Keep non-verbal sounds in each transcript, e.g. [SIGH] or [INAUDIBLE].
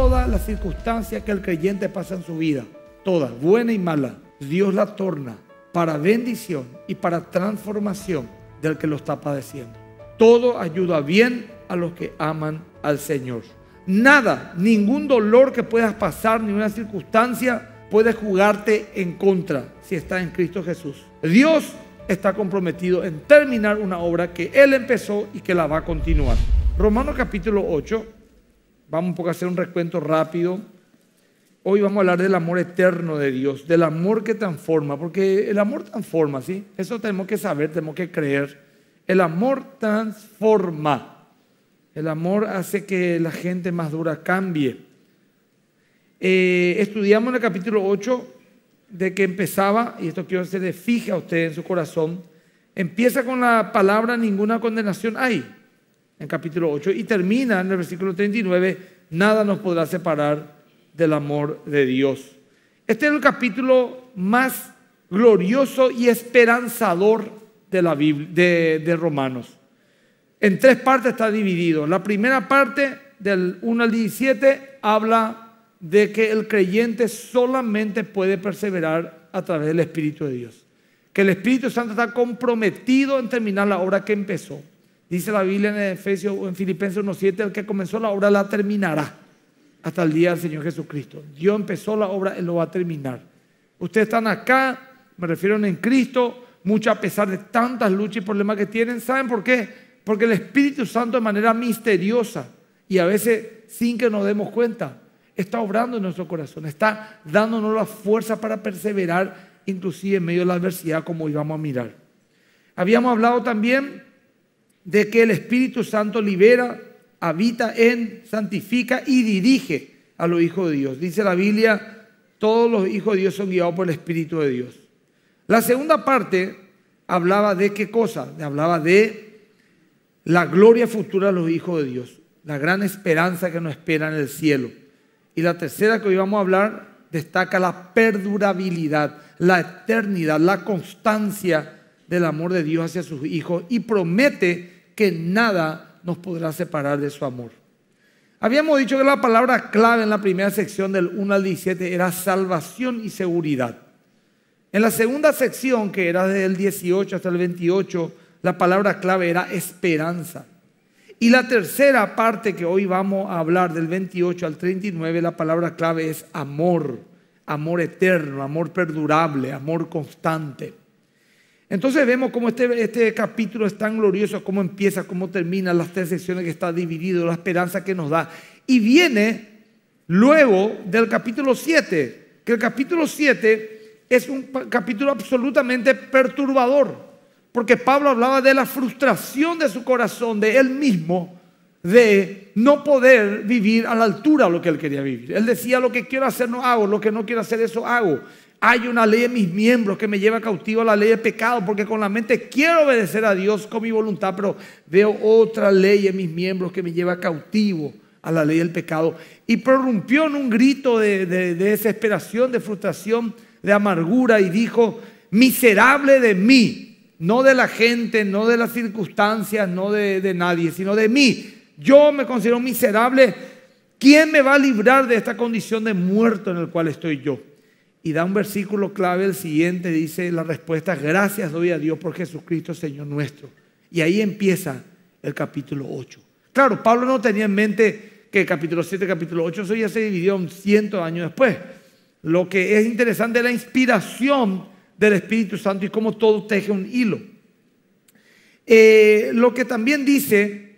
todas las circunstancias que el creyente pasa en su vida, todas, buenas y malas, Dios las torna para bendición y para transformación del que lo está padeciendo. Todo ayuda bien a los que aman al Señor. Nada, ningún dolor que puedas pasar, ninguna circunstancia puede jugarte en contra si estás en Cristo Jesús. Dios está comprometido en terminar una obra que Él empezó y que la va a continuar. Romanos capítulo 8, Vamos a hacer un recuento rápido. Hoy vamos a hablar del amor eterno de Dios, del amor que transforma, porque el amor transforma, ¿sí? Eso tenemos que saber, tenemos que creer. El amor transforma. El amor hace que la gente más dura cambie. Eh, estudiamos en el capítulo 8 de que empezaba, y esto quiero que se le fije a usted en su corazón, empieza con la palabra ninguna condenación hay en capítulo 8, y termina en el versículo 39, nada nos podrá separar del amor de Dios. Este es el capítulo más glorioso y esperanzador de, la Biblia, de, Romanos. En tres partes está dividido. La primera parte, del 1 al 17, habla de que el creyente solamente puede perseverar a través del Espíritu de Dios. Que el Espíritu Santo está comprometido en terminar la obra que empezó. Dice la Biblia en Efesios o en Filipenses 1.7, el que comenzó la obra la terminará hasta el día del Señor Jesucristo. Dios empezó la obra, y lo va a terminar. Ustedes están acá, me refiero en Cristo, mucho a pesar de tantas luchas y problemas que tienen. ¿Saben por qué? Porque el Espíritu Santo de manera misteriosa y a veces sin que nos demos cuenta, está obrando en nuestro corazón, está dándonos la fuerza para perseverar, inclusive en medio de la adversidad, como íbamos a mirar. Habíamos hablado también de que el Espíritu Santo libera, habita en, santifica y dirige a los hijos de Dios. Dice la Biblia, todos los hijos de Dios son guiados por el Espíritu de Dios. La segunda parte hablaba de qué cosa? Hablaba de la gloria futura de los hijos de Dios, la gran esperanza que nos espera en el cielo. Y la tercera que hoy vamos a hablar destaca la perdurabilidad, la eternidad, la constancia del amor de Dios hacia sus hijos y promete que nada nos podrá separar de su amor. Habíamos dicho que la palabra clave en la primera sección del 1 al 17 era salvación y seguridad. En la segunda sección, que era del 18 hasta el 28, la palabra clave era esperanza. Y la tercera parte que hoy vamos a hablar del 28 al 39, la palabra clave es amor, amor eterno, amor perdurable, amor constante. Entonces vemos cómo este, este, capítulo es tan glorioso, cómo empieza, cómo termina, las tres secciones que está dividido, la esperanza que nos da. Y viene luego del capítulo 7, que el capítulo 7 es un capítulo absolutamente perturbador, porque Pablo hablaba de la frustración de su corazón, de él mismo, de no poder vivir a la altura de lo que él quería vivir. Él decía, lo que quiero hacer no hago, lo que no quiero hacer eso hago. Hay una ley en mis miembros que me lleva cautivo a la ley del pecado, porque con la mente quiero obedecer a Dios con mi voluntad, pero veo otra ley en mis miembros que me lleva cautivo a la ley del pecado. Y prorrumpió en un grito de, desesperación, de frustración, de amargura, y dijo, miserable de mí, no de la gente, no de las circunstancias, no de, de nadie, sino de mí. Yo me considero miserable. ¿Quién me va a librar de esta condición de muerto en el cual estoy yo? y da un versículo clave, el siguiente dice la respuesta, gracias doy a Dios por Jesucristo Señor nuestro. Y ahí empieza el capítulo 8. Claro, Pablo no tenía en mente que el capítulo 7, capítulo 8, eso ya se dividió un ciento de años después. Lo que es interesante es la inspiración del Espíritu Santo y cómo todo teje un hilo. Eh, lo que también dice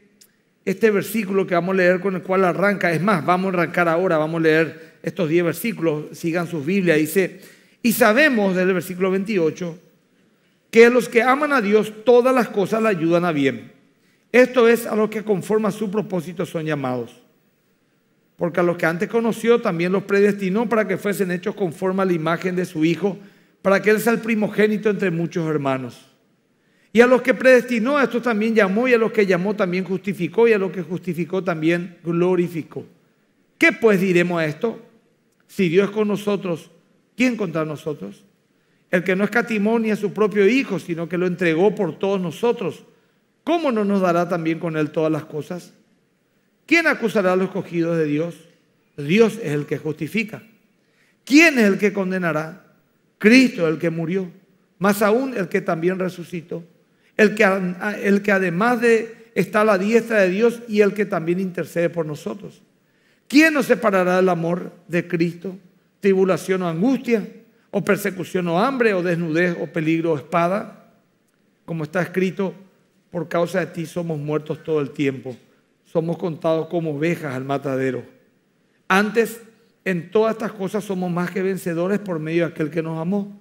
este versículo que vamos a leer con el cual arranca, es más, vamos a arrancar ahora, vamos a leer estos 10 versículos, sigan sus Biblias, dice, y sabemos desde el versículo 28 que a los que aman a Dios todas las cosas le ayudan a bien. Esto es a los que conforme a su propósito son llamados. Porque a los que antes conoció también los predestinó para que fuesen hechos conforme a la imagen de su Hijo, para que Él sea el primogénito entre muchos hermanos. Y a los que predestinó, a estos también llamó, y a los que llamó también justificó, y a los que justificó también glorificó. ¿Qué pues diremos a esto? Si Dios es con nosotros, ¿quién contra nosotros? El que no escatimó ni a su propio Hijo, sino que lo entregó por todos nosotros, ¿cómo no nos dará también con Él todas las cosas? ¿Quién acusará a los escogidos de Dios? Dios es el que justifica. ¿Quién es el que condenará? Cristo el que murió, más aún el que también resucitó, el que, además de está a la diestra de Dios y el que también intercede por nosotros. ¿Quién nos separará del amor de Cristo? ¿Tribulación o angustia? ¿O persecución o hambre? ¿O desnudez o peligro o espada? Como está escrito, por causa de ti somos muertos todo el tiempo. Somos contados como ovejas al matadero. Antes, en todas estas cosas somos más que vencedores por medio de aquel que nos amó.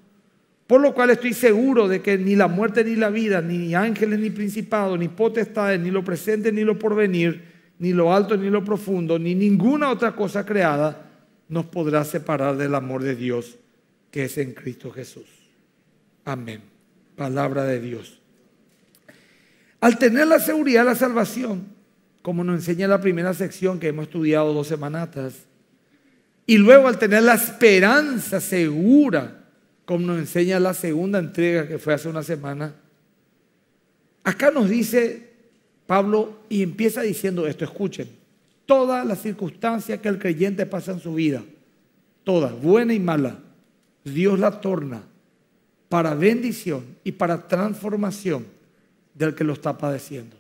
Por lo cual estoy seguro de que ni la muerte ni la vida, ni ángeles ni principados, ni potestades, ni lo presente ni lo porvenir, ni lo alto, ni lo profundo, ni ninguna otra cosa creada nos podrá separar del amor de Dios que es en Cristo Jesús. Amén. Palabra de Dios. Al tener la seguridad de la salvación, como nos enseña la primera sección que hemos estudiado dos semanas atrás, y luego al tener la esperanza segura, como nos enseña la segunda entrega que fue hace una semana, acá nos dice Pablo y empieza diciendo esto, escuchen, todas las circunstancias que el creyente pasa en su vida, todas, buena y mala, Dios la torna para bendición y para transformación del que lo está padeciendo.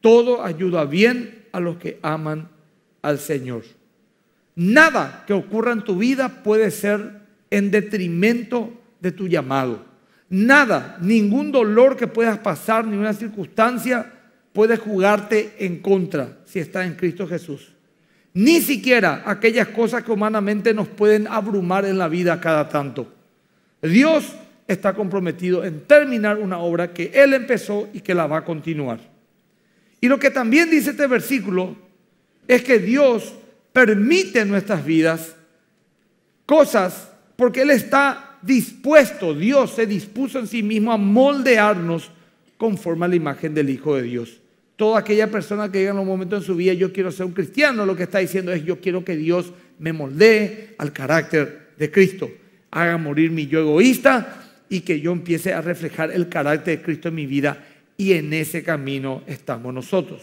Todo ayuda bien a los que aman al Señor. Nada que ocurra en tu vida puede ser en detrimento de tu llamado. Nada, ningún dolor que puedas pasar, ninguna circunstancia Puedes jugarte en contra si estás en Cristo Jesús. Ni siquiera aquellas cosas que humanamente nos pueden abrumar en la vida cada tanto. Dios está comprometido en terminar una obra que Él empezó y que la va a continuar. Y lo que también dice este versículo es que Dios permite en nuestras vidas cosas porque Él está dispuesto, Dios se dispuso en sí mismo a moldearnos conforme a la imagen del Hijo de Dios. Toda aquella persona que llega en un momento en su vida, yo quiero ser un cristiano, lo que está diciendo es, yo quiero que Dios me moldee al carácter de Cristo, haga morir mi yo egoísta y que yo empiece a reflejar el carácter de Cristo en mi vida. Y en ese camino estamos nosotros.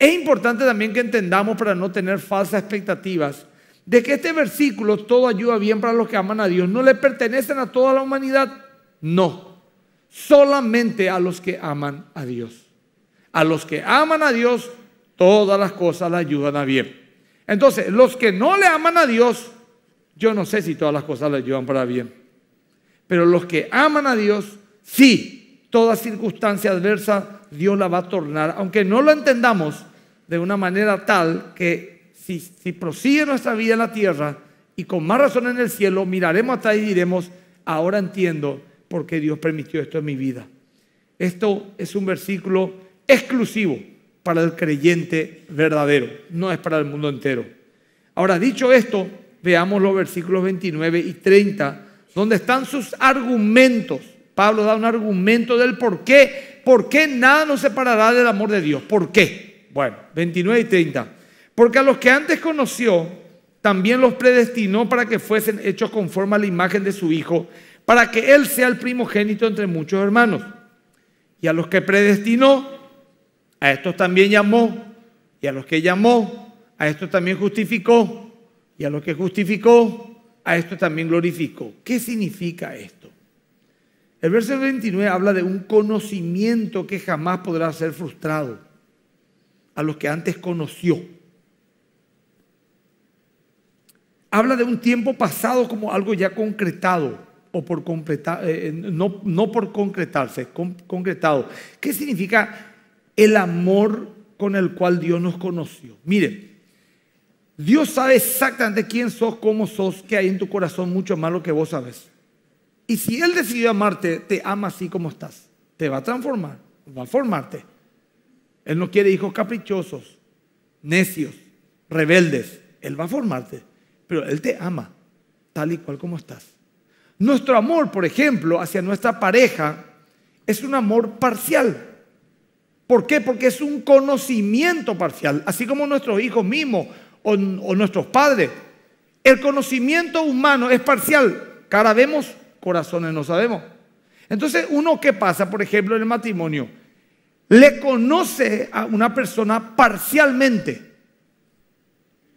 Es importante también que entendamos para no tener falsas expectativas de que este versículo, todo ayuda bien para los que aman a Dios, no le pertenecen a toda la humanidad. No, solamente a los que aman a Dios. A los que aman a Dios, todas las cosas le ayudan a bien. Entonces, los que no le aman a Dios, yo no sé si todas las cosas le ayudan para bien. Pero los que aman a Dios, sí, toda circunstancia adversa, Dios la va a tornar, aunque no lo entendamos de una manera tal que si, prosigue nuestra vida en la tierra y con más razón en el cielo, miraremos atrás y diremos, ahora entiendo porque Dios permitió esto en mi vida. Esto es un versículo exclusivo para el creyente verdadero, no es para el mundo entero. Ahora, dicho esto, veamos los versículos 29 y 30, donde están sus argumentos. Pablo da un argumento del por qué, por qué nada nos separará del amor de Dios. ¿Por qué? Bueno, 29 y 30. Porque a los que antes conoció, también los predestinó para que fuesen hechos conforme a la imagen de su Hijo, para que Él sea el primogénito entre muchos hermanos. Y a los que predestinó, a estos también llamó, y a los que llamó, a estos también justificó, y a los que justificó, a estos también glorificó. ¿Qué significa esto? El verso 29 habla de un conocimiento que jamás podrá ser frustrado a los que antes conoció. Habla de un tiempo pasado como algo ya concretado o por completar, eh, eh, no, no, por concretarse, concretado. ¿Qué significa el amor con el cual Dios nos conoció? Miren, Dios sabe exactamente quién sos, cómo sos, que hay en tu corazón mucho más lo que vos sabes. Y si Él decidió amarte, te ama así como estás. Te va a transformar, va a formarte. Él no quiere hijos caprichosos, necios, rebeldes. Él va a formarte, pero Él te ama tal y cual como estás. Nuestro amor, por ejemplo, hacia nuestra pareja es un amor parcial. ¿Por qué? Porque es un conocimiento parcial, así como nuestros hijos mismos o, nuestros padres. El conocimiento humano es parcial. Cara vemos, corazones no sabemos. Entonces, uno que pasa, por ejemplo, en el matrimonio, le conoce a una persona parcialmente.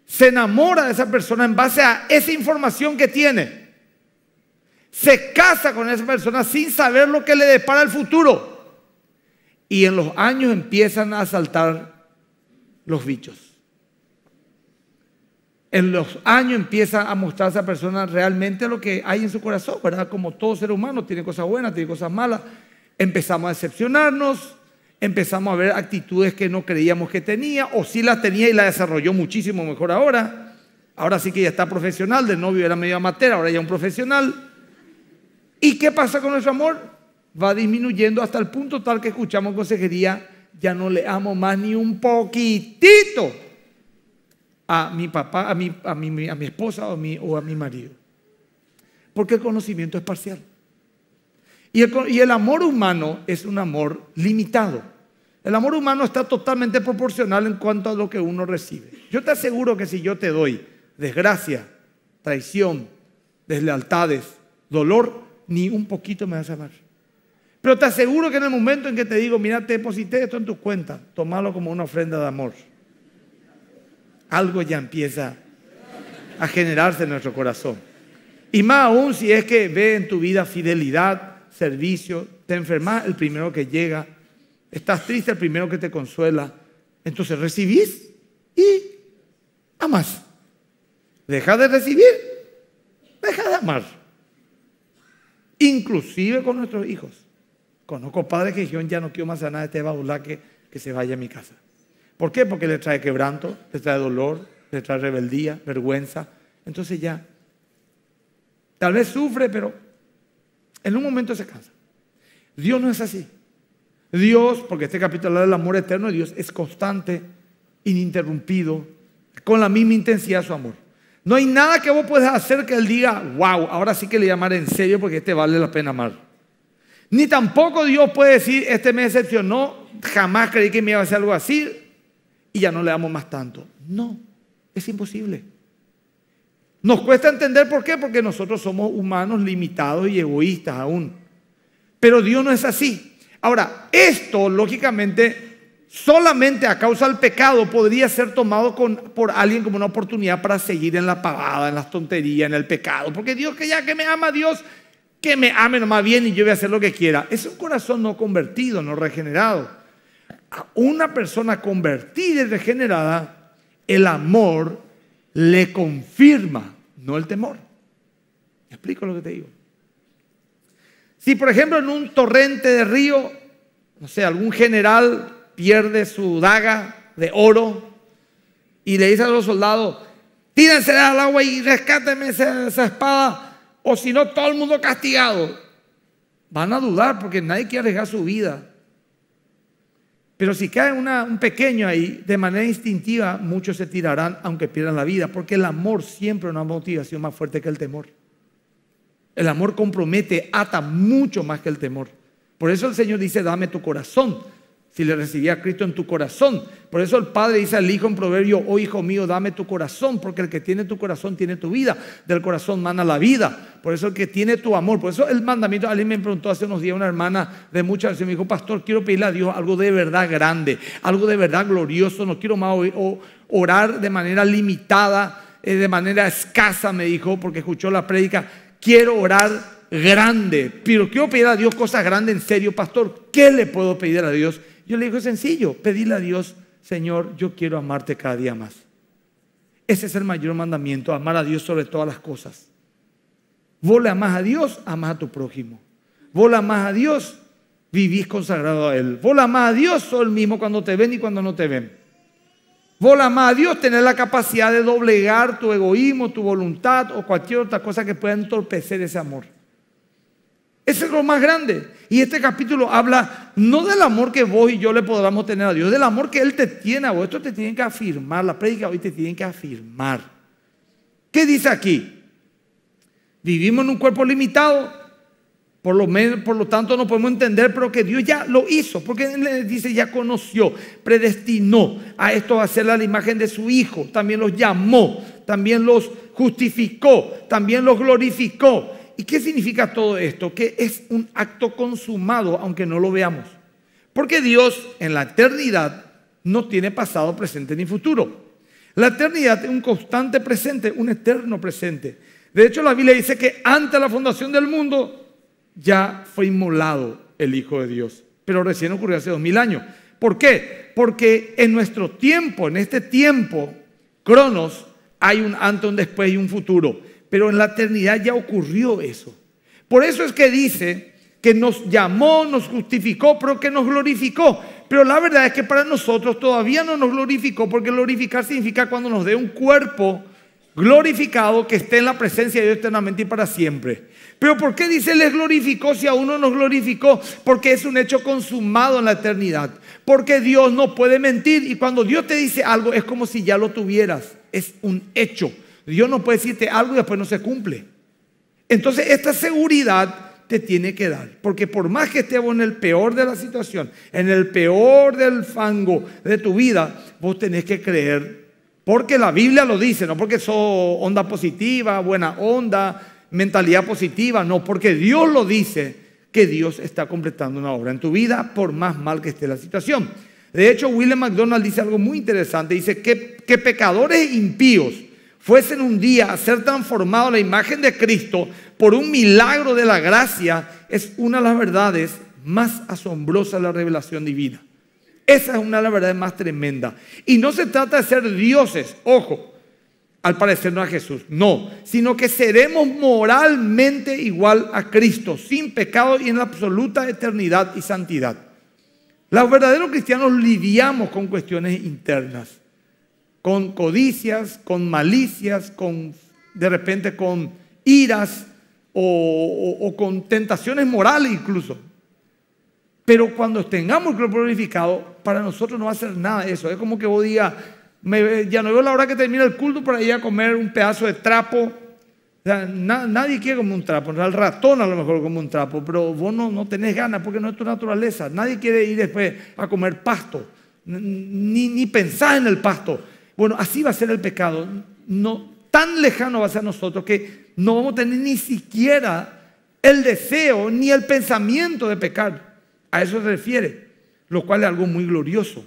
Se enamora de esa persona en base a esa información que tiene se casa con esa persona sin saber lo que le depara el futuro. Y en los años empiezan a asaltar los bichos. En los años empieza a mostrar a esa persona realmente lo que hay en su corazón, ¿verdad? Como todo ser humano, tiene cosas buenas, tiene cosas malas. Empezamos a decepcionarnos, empezamos a ver actitudes que no creíamos que tenía, o sí las tenía y las desarrolló muchísimo mejor ahora. Ahora sí que ya está profesional, de novio era medio amateur, ahora ya un profesional ¿Y qué pasa con nuestro amor? Va disminuyendo hasta el punto tal que escuchamos consejería, ya no le amo más ni un poquitito a mi papá, a mi, a mi, a mi esposa o, a mi marido. Porque el conocimiento es parcial. Y y el amor humano es un amor limitado. El amor humano está totalmente proporcional en cuanto a lo que uno recibe. Yo te aseguro que si yo te doy desgracia, traición, deslealtades, dolor, ni un poquito me vas a amar. Pero te aseguro que en el momento en que te digo, mira, te deposité esto en tus cuentas, tomalo como una ofrenda de amor. Algo ya empieza a generarse en nuestro corazón. Y más aún si es que ve en tu vida fidelidad, servicio, te enfermas el primero que llega, estás triste el primero que te consuela. Entonces recibís y amas. Deja de recibir, deja de amar inclusive con nuestros hijos. Conozco padres que dijeron, ya no quiero más a nadie, de este a que, que se vaya a mi casa. ¿Por qué? Porque le trae quebranto, le trae dolor, le trae rebeldía, vergüenza. Entonces ya, tal vez sufre, pero en un momento se cansa. Dios no es así. Dios, porque este capítulo habla del amor eterno de Dios, es constante, ininterrumpido, con la misma intensidad su amor. No hay nada que vos puedas hacer que él diga, wow, ahora sí que le llamaré en serio porque este vale la pena amar. Ni tampoco Dios puede decir, este me decepcionó, jamás creí que me iba a hacer algo así y ya no le amo más tanto. No, es imposible. Nos cuesta entender por qué, porque nosotros somos humanos limitados y egoístas aún. Pero Dios no es así. Ahora, esto lógicamente solamente a causa del pecado podría ser tomado por alguien como una oportunidad para seguir en la pagada, en las tonterías, en el pecado. Porque Dios que ya que me ama Dios, que me ame nomás bien y yo voy a hacer lo que quiera. Es un corazón no convertido, no regenerado. A una persona convertida y regenerada, el amor le confirma, no el temor. ¿Me explico lo que te digo? Si por ejemplo en un torrente de río, no sé, algún general pierde su daga de oro y le dice a los soldados, tírensela al agua y rescátenme esa, espada, o si no, todo el mundo castigado. Van a dudar porque nadie quiere arriesgar su vida. Pero si cae un pequeño ahí, de manera instintiva, muchos se tirarán aunque pierdan la vida, porque el amor siempre es una motivación más fuerte que el temor. El amor compromete, ata mucho más que el temor. Por eso el Señor dice, dame tu corazón, si le recibía a Cristo en tu corazón. Por eso el Padre dice al Hijo en proverbio, oh Hijo mío, dame tu corazón, porque el que tiene tu corazón tiene tu vida, del corazón mana la vida. Por eso el que tiene tu amor, por eso el mandamiento, alguien me preguntó hace unos días una hermana de muchas veces, me dijo, pastor, quiero pedirle a Dios algo de verdad grande, algo de verdad glorioso, no quiero más orar de manera limitada, eh, de manera escasa, me dijo, porque escuchó la prédica, quiero orar grande, pero quiero pedir a Dios cosas grandes en serio, pastor, ¿qué le puedo pedir a Dios? Yo le digo sencillo, pedirle a Dios, Señor, yo quiero amarte cada día más. Ese es el mayor mandamiento, amar a Dios sobre todas las cosas. Vos le amás a Dios, amás a tu prójimo. Vos le amás a Dios, vivís consagrado a Él. Vos le amás a Dios, sos el mismo cuando te ven y cuando no te ven. Vos le amás a Dios, tener la capacidad de doblegar tu egoísmo, tu voluntad o cualquier otra cosa que pueda entorpecer ese amor. Ese es lo más grande. Y este capítulo habla no del amor que vos y yo le podamos tener a Dios, del amor que Él te tiene a vos. Esto te tienen que afirmar, la prédica hoy te tienen que afirmar. ¿Qué dice aquí? Vivimos en un cuerpo limitado, por lo, menos, por lo tanto no podemos entender, pero que Dios ya lo hizo, porque Él dice, ya conoció, predestinó a esto a ser la imagen de su Hijo, también los llamó, también los justificó, también los glorificó, ¿Y qué significa todo esto? Que es un acto consumado, aunque no lo veamos. Porque Dios en la eternidad no tiene pasado, presente ni futuro. La eternidad es un constante presente, un eterno presente. De hecho, la Biblia dice que antes de la fundación del mundo ya fue inmolado el Hijo de Dios. Pero recién ocurrió hace dos mil años. ¿Por qué? Porque en nuestro tiempo, en este tiempo, Cronos, hay un antes, un después y un futuro. Pero en la eternidad ya ocurrió eso. Por eso es que dice que nos llamó, nos justificó, pero que nos glorificó. Pero la verdad es que para nosotros todavía no nos glorificó, porque glorificar significa cuando nos dé un cuerpo glorificado que esté en la presencia de Dios eternamente y para siempre. Pero ¿por qué dice les glorificó si a uno nos glorificó? Porque es un hecho consumado en la eternidad. Porque Dios no puede mentir y cuando Dios te dice algo es como si ya lo tuvieras. Es un hecho. Dios no puede decirte algo y después no se cumple. Entonces esta seguridad te tiene que dar, porque por más que estés en el peor de la situación, en el peor del fango de tu vida, vos tenés que creer, porque la Biblia lo dice, no porque sos onda positiva, buena onda, mentalidad positiva, no, porque Dios lo dice, que Dios está completando una obra en tu vida, por más mal que esté la situación. De hecho, William McDonald dice algo muy interesante, dice que pecadores impíos, fuesen un día a ser transformado a la imagen de Cristo por un milagro de la gracia, es una de las verdades más asombrosas de la revelación divina. Esa es una de las verdades más tremendas. Y no se trata de ser dioses, ojo, al parecernos a Jesús, no, sino que seremos moralmente igual a Cristo, sin pecado y en la absoluta eternidad y santidad. Los verdaderos cristianos lidiamos con cuestiones internas con codicias, con malicias, con de repente con iras o, con tentaciones morales incluso. Pero cuando tengamos el cuerpo glorificado, para nosotros no va a ser nada eso. Es como que vos digas, ya no veo la hora que termine el culto para ir a comer un pedazo de trapo. nadie quiere comer un trapo, el ratón a lo mejor come un trapo, pero vos no, tenés ganas porque no es tu naturaleza. Nadie quiere ir después a comer pasto, ni, ni pensar en el pasto. Bueno, así va a ser el pecado. No, tan lejano va a ser nosotros que no vamos a tener ni siquiera el deseo ni el pensamiento de pecar. A eso se refiere, lo cual es algo muy glorioso.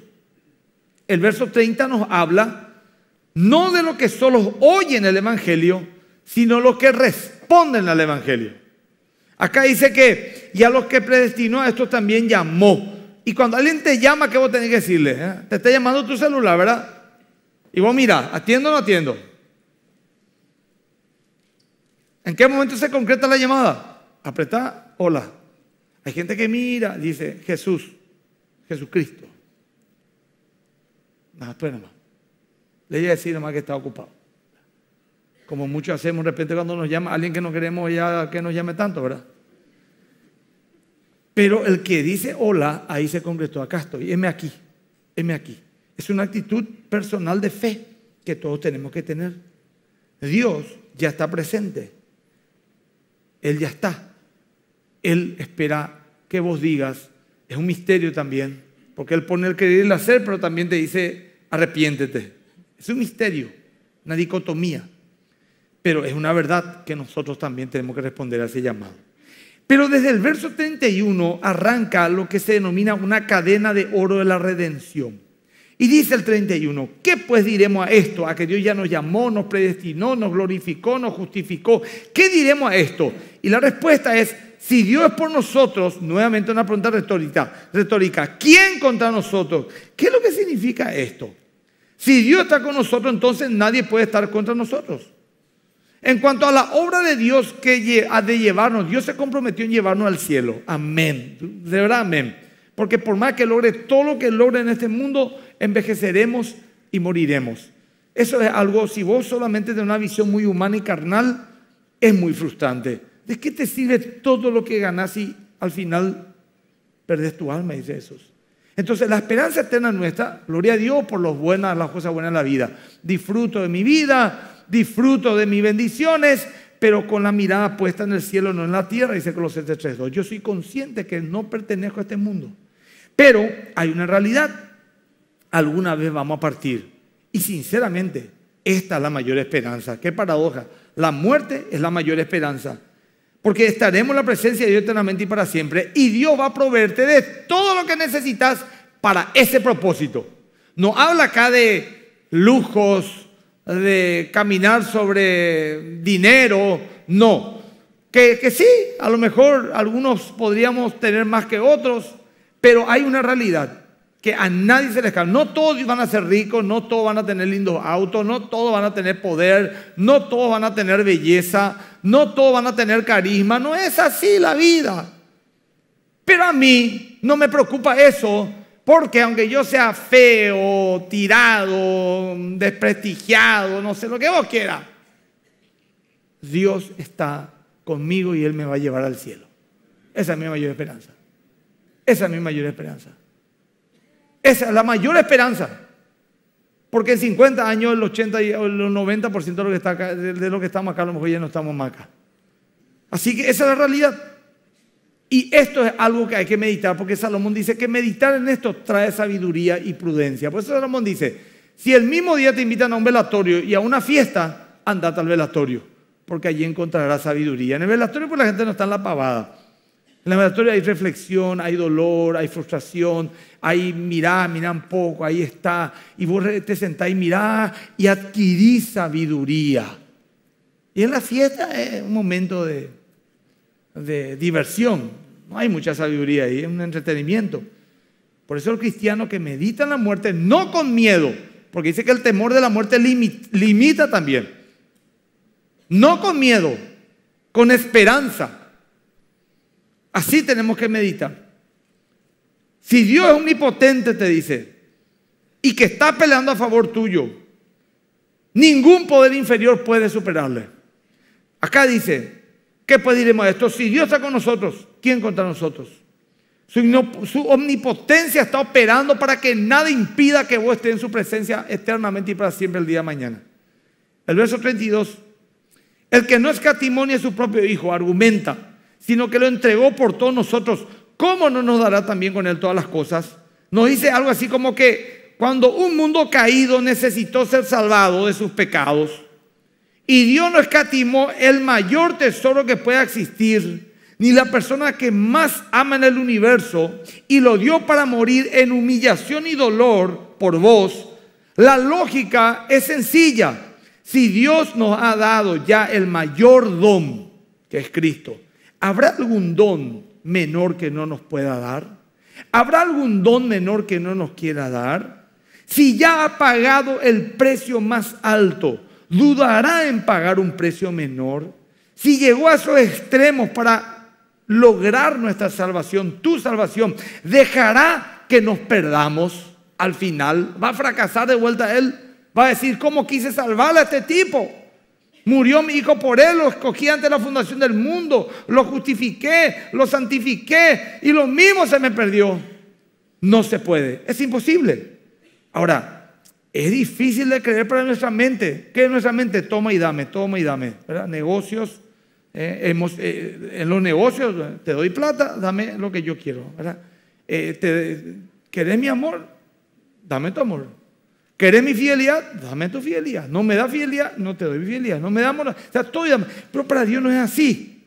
El verso 30 nos habla no de lo que solo oyen el Evangelio, sino lo que responden al Evangelio. Acá dice que, y a los que predestinó a esto también llamó. Y cuando alguien te llama, ¿qué vos tenés que decirle? Eh? Te está llamando tu celular, ¿verdad? Y vos mira, ¿atiendo o no atiendo? ¿En qué momento se concreta la llamada? Apretá, hola. Hay gente que mira, dice Jesús, Jesucristo. No, espera más. Le voy a decir nomás que está ocupado. Como muchos hacemos de repente cuando nos llama alguien que no queremos ya que nos llame tanto, ¿verdad? Pero el que dice hola, ahí se concretó, acá estoy, heme aquí, heme aquí es una actitud personal de fe que todos tenemos que tener. Dios ya está presente. Él ya está. Él espera que vos digas. Es un misterio también, porque Él pone el querer y el hacer, pero también te dice arrepiéntete. Es un misterio, una dicotomía. Pero es una verdad que nosotros también tenemos que responder a ese llamado. Pero desde el verso 31 arranca lo que se denomina una cadena de oro de la redención. Y dice el 31, ¿qué pues diremos a esto? A que Dios ya nos llamó, nos predestinó, nos glorificó, nos justificó. ¿Qué diremos a esto? Y la respuesta es, si Dios es por nosotros, nuevamente una pregunta retórica, retórica, ¿quién contra nosotros? ¿Qué es lo que significa esto? Si Dios está con nosotros, entonces nadie puede estar contra nosotros. En cuanto a la obra de Dios que ha de llevarnos, Dios se comprometió en llevarnos al cielo. Amén. De verdad, amén. Porque por más que logre todo lo que logre en este mundo, envejeceremos y moriremos. Eso es algo, si vos solamente tenés una visión muy humana y carnal, es muy frustrante. ¿De qué te sirve todo lo que ganas si al final perdés tu alma? Dice Jesús. Entonces, la esperanza eterna nuestra, gloria a Dios por los buenas, las cosas buenas de la vida. Disfruto de mi vida, disfruto de mis bendiciones, pero con la mirada puesta en el cielo, no en la tierra, dice Colosenses 3.2. Yo soy consciente que no pertenezco a este mundo. Pero hay una realidad. Alguna vez vamos a partir. Y sinceramente, esta es la mayor esperanza. Qué paradoja. La muerte es la mayor esperanza. Porque estaremos en la presencia de Dios eternamente y para siempre. Y Dios va a proveerte de todo lo que necesitas para ese propósito. No habla acá de lujos, de caminar sobre dinero. No. Que, que sí, a lo mejor algunos podríamos tener más que otros. Pero hay una realidad que a nadie se le escapa. No todos van a ser ricos, no todos van a tener lindos autos, no todos van a tener poder, no todos van a tener belleza, no todos van a tener carisma. No es así la vida. Pero a mí no me preocupa eso, porque aunque yo sea feo, tirado, desprestigiado, no sé lo que vos quieras, Dios está conmigo y Él me va a llevar al cielo. Esa es mi mayor esperanza. Esa es mi mayor esperanza. Esa es la mayor esperanza. Porque en 50 años el 80 y el 90% de lo, que está de lo que estamos acá, a lo mejor ya no estamos más acá. Así que esa es la realidad. Y esto es algo que hay que meditar, porque Salomón dice que meditar en esto trae sabiduría y prudencia. Por eso Salomón dice, si el mismo día te invitan a un velatorio y a una fiesta, andate al velatorio, porque allí encontrarás sabiduría. En el velatorio pues la gente no está en la pavada. En la meditatoria hay reflexión, hay dolor, hay frustración, hay mirá, mirá un poco, ahí está. Y vos te sentás y mirá y adquirís sabiduría. Y en la fiesta es un momento de, de diversión. No hay mucha sabiduría ahí, es un entretenimiento. Por eso el cristiano que medita en la muerte, no con miedo, porque dice que el temor de la muerte limita también. No con miedo, con esperanza Así tenemos que meditar. Si Dios es omnipotente, te dice, y que está peleando a favor tuyo, ningún poder inferior puede superarle. Acá dice, ¿qué pediremos pues esto? Si Dios está con nosotros, ¿quién contra nosotros? Su, omnipotencia está operando para que nada impida que vos estés en su presencia eternamente y para siempre el día de mañana. El verso 32, el que no escatimonia a su propio hijo, argumenta sino que lo entregó por todos nosotros, ¿cómo no nos dará también con Él todas las cosas? Nos dice algo así como que cuando un mundo caído necesitó ser salvado de sus pecados, y Dios no escatimó el mayor tesoro que pueda existir, ni la persona que más ama en el universo, y lo dio para morir en humillación y dolor por vos, la lógica es sencilla. Si Dios nos ha dado ya el mayor don, que es Cristo, ¿Habrá algún don menor que no nos pueda dar? ¿Habrá algún don menor que no nos quiera dar? Si ya ha pagado el precio más alto, ¿dudará en pagar un precio menor? Si llegó a esos extremos para lograr nuestra salvación, tu salvación, ¿dejará que nos perdamos al final? ¿Va a fracasar de vuelta él? ¿Va a decir, cómo quise salvar a este tipo? Murió mi hijo por él, lo escogí antes la fundación del mundo, lo justifiqué, lo santifiqué y lo mismo se me perdió. No se puede, es imposible. Ahora, es difícil de creer para nuestra mente. ¿Qué es nuestra mente? Toma y dame, toma y dame. ¿verdad? Negocios, eh, eh, en los negocios te doy plata, dame lo que yo quiero. Eh, ¿Querés mi amor? Dame tu amor. ¿Querés mi fidelidad? Dame tu fidelidad. No me da fidelidad, no te doy mi fidelidad. No me da la O sea, todo Pero para Dios no es así.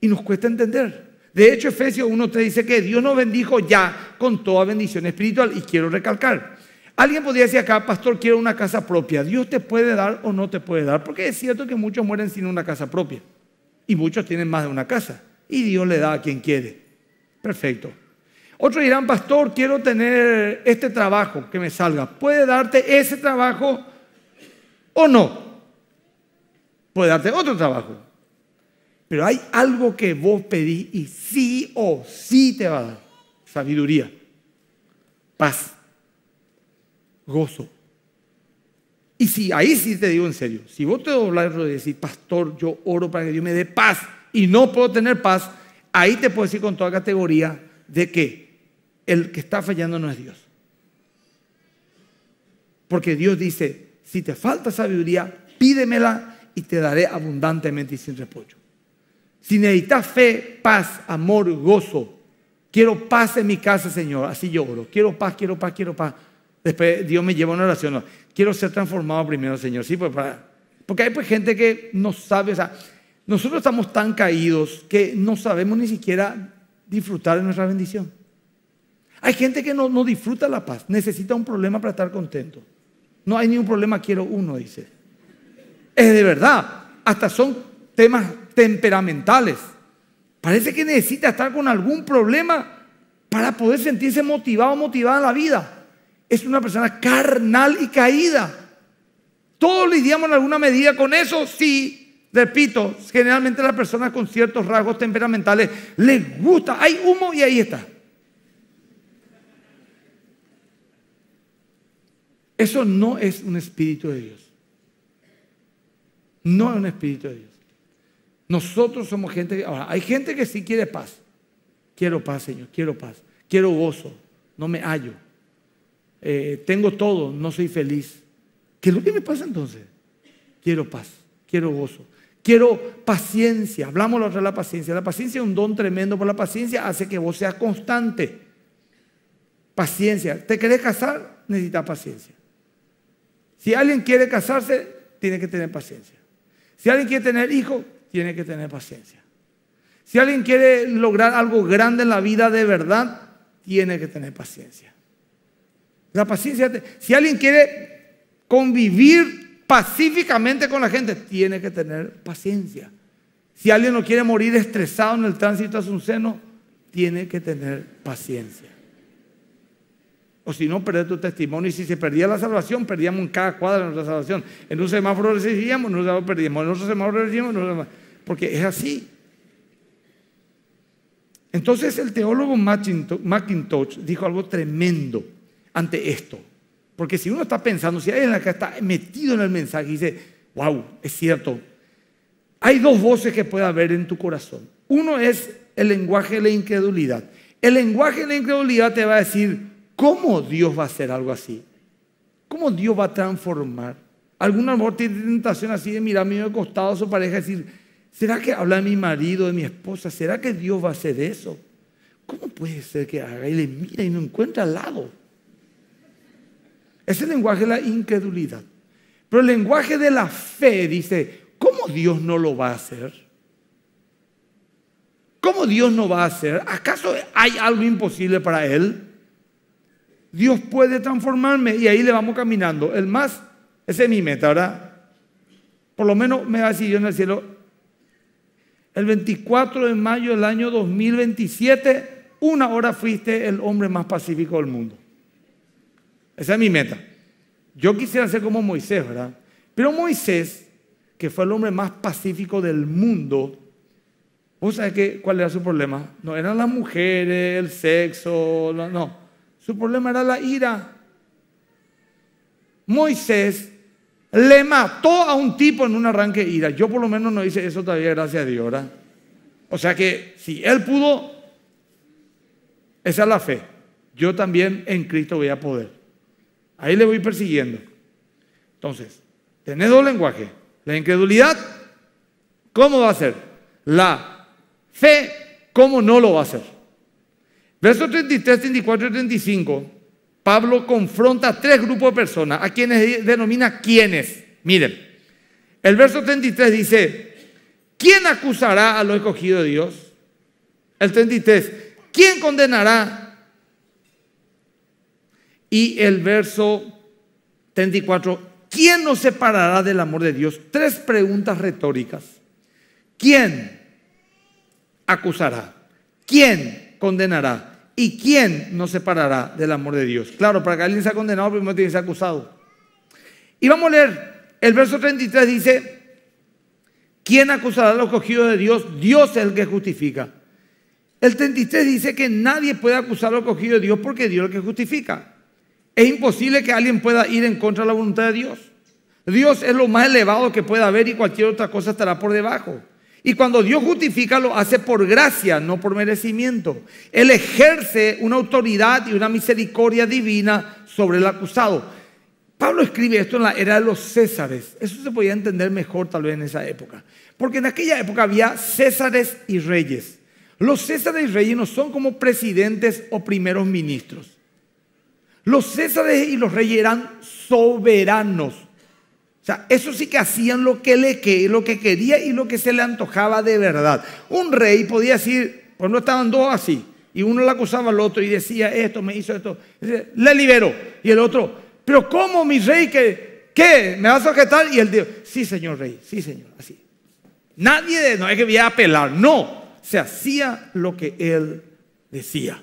Y nos cuesta entender. De hecho, Efesios 1.3 dice que Dios nos bendijo ya con toda bendición espiritual. Y quiero recalcar. Alguien podría decir acá, pastor, quiero una casa propia. Dios te puede dar o no te puede dar. Porque es cierto que muchos mueren sin una casa propia. Y muchos tienen más de una casa. Y Dios le da a quien quiere. Perfecto. Otros dirán, pastor, quiero tener este trabajo que me salga. ¿Puede darte ese trabajo o no? Puede darte otro trabajo. Pero hay algo que vos pedís y sí o sí te va a dar. Sabiduría, paz, gozo. Y si ahí sí te digo en serio, si vos te doblas de decís, pastor, yo oro para que Dios me dé paz y no puedo tener paz, ahí te puedo decir con toda categoría de que el que está fallando no es Dios. Porque Dios dice, si te falta sabiduría, pídemela y te daré abundantemente y sin reposo. Si necesitas fe, paz, amor, gozo, quiero paz en mi casa, Señor, así yo oro. Quiero paz, quiero paz, quiero paz. Después Dios me lleva a una oración. quiero ser transformado primero, Señor. Sí, pues porque hay pues, gente que no sabe, o sea, nosotros estamos tan caídos que no sabemos ni siquiera disfrutar de nuestra bendición. Hay gente que no, disfruta la paz, necesita un problema para estar contento. No hay ningún problema, quiero uno, dice. Es de verdad, hasta son temas temperamentales. Parece que necesita estar con algún problema para poder sentirse motivado, motivada en la vida. Es una persona carnal y caída. Todos lidiamos en alguna medida con eso, sí. Repito, generalmente las personas con ciertos rasgos temperamentales les gusta, hay humo y ahí está. Eso no es un espíritu de Dios. No es un espíritu de Dios. Nosotros somos gente hay gente que sí quiere paz. Quiero paz, Señor, quiero paz. Quiero gozo, no me hallo. Eh, tengo todo, no soy feliz. ¿Qué es lo que me pasa entonces? Quiero paz, quiero gozo. Quiero paciencia. Hablamos otra de la paciencia. La paciencia es un don tremendo, por la paciencia hace que vos seas constante. Paciencia. ¿Te querés casar? Necesitas paciencia. Si alguien quiere casarse, tiene que tener paciencia. Si alguien quiere tener hijos, tiene que tener paciencia. Si alguien quiere lograr algo grande en la vida de verdad, tiene que tener paciencia. La paciencia, si alguien quiere convivir pacíficamente con la gente, tiene que tener paciencia. Si alguien no quiere morir estresado en el tránsito a su seno, tiene que tener paciencia o si no, perder tu testimonio. Y si se perdía la salvación, perdíamos en cada cuadra nuestra salvación. En un semáforo recibíamos, en otro perdíamos. En otro semáforo porque es así. Entonces el teólogo Macintosh dijo algo tremendo ante esto. Porque si uno está pensando, si alguien acá está metido en el mensaje y dice, wow, es cierto, hay dos voces que puede haber en tu corazón. Uno es el lenguaje de la incredulidad. El lenguaje de la incredulidad te va a decir, ¿Cómo Dios va a hacer algo así? ¿Cómo Dios va a transformar? Alguna mejor tiene tentación así de mirar mí de costado a su pareja y decir, ¿será que habla de mi marido, de mi esposa? ¿Será que Dios va a hacer eso? ¿Cómo puede ser que haga? Y le mira y no encuentra al lado. Ese lenguaje es la incredulidad. Pero el lenguaje de la fe dice, ¿cómo Dios no lo va a hacer? ¿Cómo Dios no va a hacer? ¿Acaso hay algo imposible para Él? Dios puede transformarme y ahí le vamos caminando. El más, ese es mi meta, ¿verdad? Por lo menos me va a decir yo en el cielo. El 24 de mayo del año 2027, una hora fuiste el hombre más pacífico del mundo. Esa es mi meta. Yo quisiera ser como Moisés, ¿verdad? Pero Moisés, que fue el hombre más pacífico del mundo, ¿vos sabés cuál era su problema? No eran las mujeres, el sexo, no. no. Su problema era la ira. Moisés le mató a un tipo en un arranque de ira. Yo por lo menos no hice eso todavía, gracias a Dios. ¿verdad? O sea que si él pudo, esa es la fe. Yo también en Cristo voy a poder. Ahí le voy persiguiendo. Entonces, tenés dos lenguajes. La incredulidad, ¿cómo va a ser? La fe, ¿cómo no lo va a hacer? Versos 33, 34 y 35, Pablo confronta tres grupos de personas, a quienes denomina quienes. Miren, el verso 33 dice, ¿quién acusará a lo escogido de Dios? El 33, ¿quién condenará? Y el verso 34, ¿quién nos separará del amor de Dios? Tres preguntas retóricas. ¿Quién acusará? ¿Quién condenará? ¿Y quién nos separará del amor de Dios? Claro, para que alguien sea condenado, primero tiene que ser acusado. Y vamos a leer, el verso 33 dice, ¿quién acusará a los cogidos de Dios? Dios es el que justifica. El 33 dice que nadie puede acusar a los cogidos de Dios porque Dios es el que justifica. Es imposible que alguien pueda ir en contra de la voluntad de Dios. Dios es lo más elevado que pueda haber y cualquier otra cosa estará por debajo. Y cuando Dios justifica, lo hace por gracia, no por merecimiento. Él ejerce una autoridad y una misericordia divina sobre el acusado. Pablo escribe esto en la era de los Césares. Eso se podía entender mejor tal vez en esa época. Porque en aquella época había Césares y reyes. Los Césares y reyes no son como presidentes o primeros ministros. Los Césares y los reyes eran soberanos o sea, eso sí que hacían lo que le que, lo que quería y lo que se le antojaba de verdad. Un rey podía decir, pues no estaban dos así, y uno le acusaba al otro y decía esto, me hizo esto, le liberó. Y el otro, pero ¿cómo mi rey que, qué? ¿Me vas a objetar? Y él dijo, sí señor rey, sí señor, así. Nadie, no es que voy a apelar, no, se hacía lo que él decía.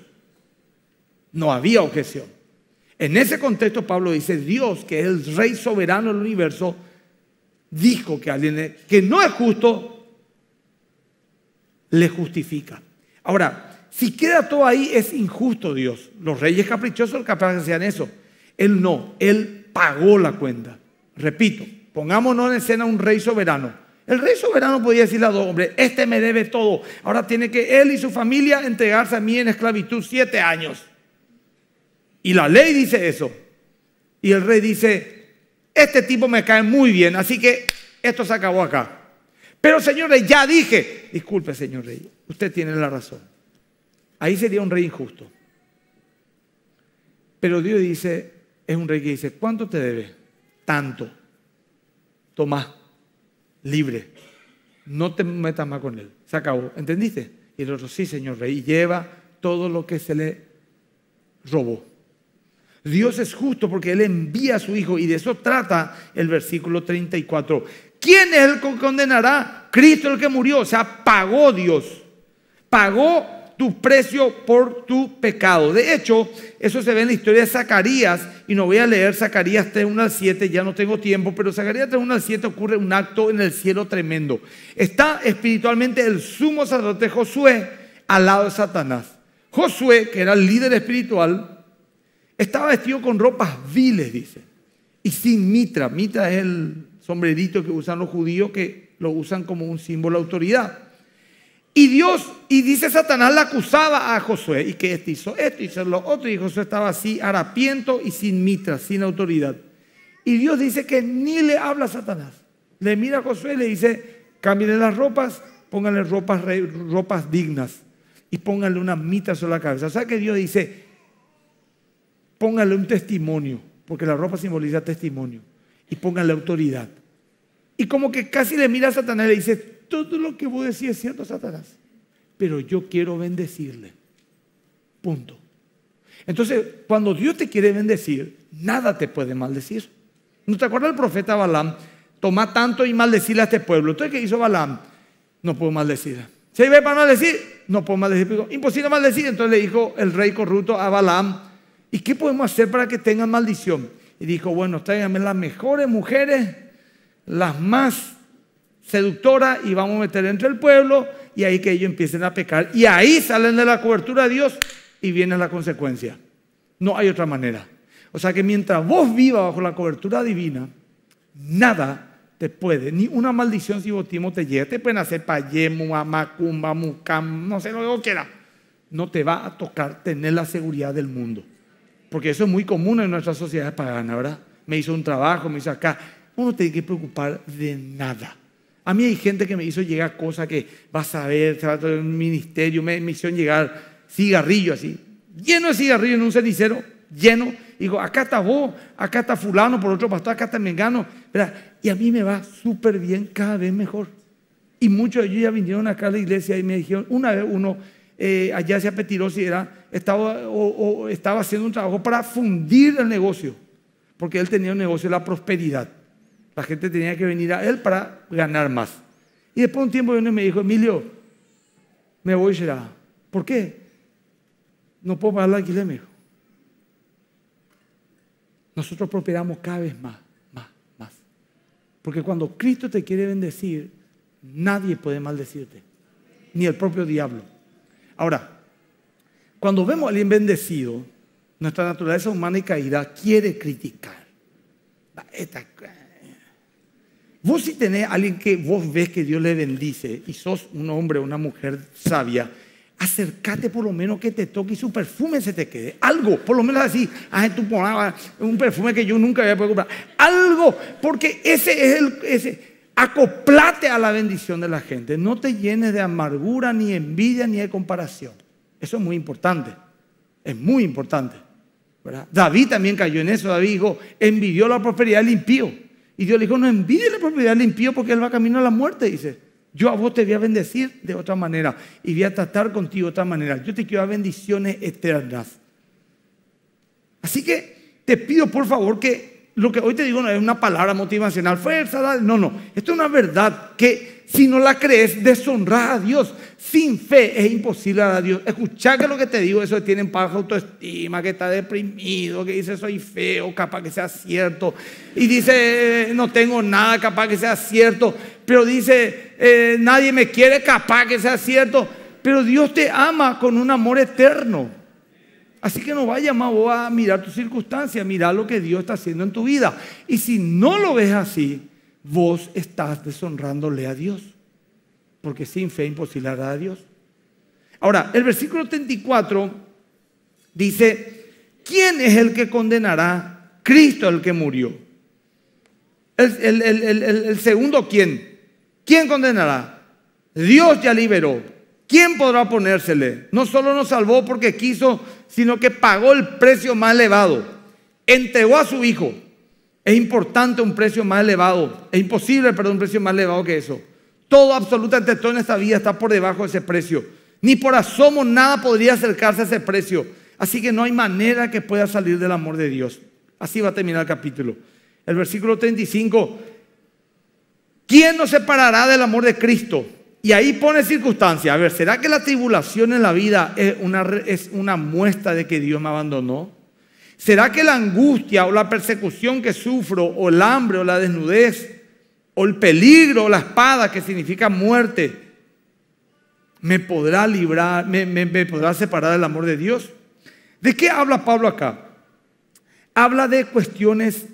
No había objeción. En ese contexto Pablo dice, Dios, que es el rey soberano del universo, dijo que alguien que no es justo, le justifica. Ahora, si queda todo ahí, es injusto Dios. Los reyes caprichosos que sean eso. Él no, él pagó la cuenta. Repito, pongámonos en escena un rey soberano. El rey soberano podía decirle a dos hombres, este me debe todo. Ahora tiene que él y su familia entregarse a mí en esclavitud siete años. Y la ley dice eso. Y el rey dice, este tipo me cae muy bien, así que esto se acabó acá. Pero señor rey, ya dije, disculpe señor rey, usted tiene la razón. Ahí sería un rey injusto. Pero Dios dice, es un rey que dice, ¿cuánto te debe? Tanto. Tomá, libre. No te metas más con él. Se acabó. ¿Entendiste? Y el otro, sí, señor rey, y lleva todo lo que se le robó. Dios es justo porque Él envía a su Hijo y de eso trata el versículo 34. ¿Quién es el que condenará? Cristo el que murió, o sea, pagó Dios, pagó tu precio por tu pecado. De hecho, eso se ve en la historia de Zacarías, y no voy a leer Zacarías 3, 1 al 7, ya no tengo tiempo, pero Zacarías 3, 1 al 7 ocurre un acto en el cielo tremendo. Está espiritualmente el sumo sacerdote Josué al lado de Satanás. Josué, que era el líder espiritual, estaba vestido con ropas viles, dice, y sin mitra. Mitra es el sombrerito que usan los judíos que lo usan como un símbolo de autoridad. Y Dios, y dice Satanás, la acusaba a Josué, y que este hizo esto, hizo lo otro, y Josué estaba así, harapiento y sin mitra, sin autoridad. Y Dios dice que ni le habla a Satanás. Le mira a Josué y le dice, cámbiale las ropas, pónganle ropas, dignas, y pónganle una mitra sobre la cabeza. O sea que Dios dice, póngale un testimonio, porque la ropa simboliza testimonio, y póngale autoridad. Y como que casi le mira a Satanás y le dice, todo lo que vos decís es cierto, Satanás, pero yo quiero bendecirle. Punto. Entonces, cuando Dios te quiere bendecir, nada te puede maldecir. ¿No te acuerdas del profeta Balaam? Toma tanto y maldecirle a este pueblo. Entonces, ¿qué hizo Balaam? No puedo maldecir. ¿Se iba para maldecir? No puedo maldecir. Imposible maldecir. Entonces le dijo el rey corrupto a Balaam, ¿Y qué podemos hacer para que tengan maldición? Y dijo, bueno, tráiganme las mejores mujeres, las más seductoras, y vamos a meter entre el pueblo, y ahí que ellos empiecen a pecar. Y ahí salen de la cobertura de Dios y viene la consecuencia. No hay otra manera. O sea que mientras vos vivas bajo la cobertura divina, nada te puede, ni una maldición si vos te llega. Te pueden hacer payemu, macumba, mucam, no sé lo que vos No te va a tocar tener la seguridad del mundo porque eso es muy común en nuestras sociedades paganas, ¿verdad? Me hizo un trabajo, me hizo acá. Uno no tiene que preocupar de nada. A mí hay gente que me hizo llegar cosas que vas a ver, se va a un ministerio, me, llegar cigarrillo así, lleno de cigarrillo en un cenicero, lleno. Digo, acá está vos, acá está fulano por otro pastor, acá está Mengano. ¿verdad? Y a mí me va súper bien, cada vez mejor. Y muchos de ellos ya vinieron acá a la iglesia y me dijeron, una vez uno eh, allá se apetiró si era estaba, o, estaba haciendo un trabajo para fundir el negocio, porque él tenía un negocio de la prosperidad. La gente tenía que venir a él para ganar más. Y después un tiempo vino y me dijo, Emilio, me voy será. ¿Por qué? No puedo pagar el alquiler, me dijo. Nosotros prosperamos cada vez más, más, más. Porque cuando Cristo te quiere bendecir, nadie puede maldecirte, ni el propio diablo. Ahora, cuando vemos a alguien bendecido, nuestra naturaleza humana y caída quiere criticar. Vos si tenés a alguien que vos ves que Dios le bendice y sos un hombre o una mujer sabia, acércate por lo menos que te toque y su perfume se te quede. Algo, por lo menos así, ah, tú tu un perfume que yo nunca había podido comprar. Algo, porque ese es el... Ese, acoplate a la bendición de la gente. No te llenes de amargura, ni envidia, ni de comparación. Eso es muy importante. Es muy importante. David también cayó en eso. David dijo, envidió la prosperidad del impío. Y Dios le dijo, no envidies la prosperidad del impío porque él va camino a la muerte. Dice, yo a vos te voy a bendecir de otra manera y voy a tratar contigo de otra manera. Yo te quiero dar bendiciones eternas. Así que te pido por favor que lo que hoy te digo no es una palabra motivacional, fuerza, no, no. Esto es una verdad que si no la crees, deshonrar a Dios. Sin fe es imposible a Dios. Escucha que lo que te digo, eso tiene tienen baja autoestima, que está deprimido, que dice soy feo, capaz que sea cierto. Y dice eh, no tengo nada, capaz que sea cierto. Pero dice eh, nadie me quiere, capaz que sea cierto. Pero Dios te ama con un amor eterno. Así que no vayas más vos a mirar tus circunstancias, mirar lo que Dios está haciendo en tu vida. Y si no lo ves así, vos estás deshonrándole a Dios, porque sin fe imposilará a Dios. Ahora, el versículo 34 dice, ¿quién es el que condenará? Cristo el que murió. El, el, segundo, ¿quién? ¿Quién condenará? Dios ya liberó. ¿Quién podrá ponérsele? No solo nos salvó porque quiso, sino que pagó el precio más elevado. Entregó a su Hijo es importante un precio más elevado. Es imposible, perder un precio más elevado que eso. Todo, absolutamente todo en esta vida está por debajo de ese precio. Ni por asomo nada podría acercarse a ese precio. Así que no hay manera que pueda salir del amor de Dios. Así va a terminar el capítulo. El versículo 35. ¿Quién nos separará del amor de Cristo? Y ahí pone circunstancia. A ver, ¿será que la tribulación en la vida es es una muestra de que Dios me abandonó? ¿Será que la angustia o la persecución que sufro, o el hambre o la desnudez, o el peligro o la espada que significa muerte, me podrá librar, me, podrá separar del amor de Dios? ¿De qué habla Pablo acá? Habla de cuestiones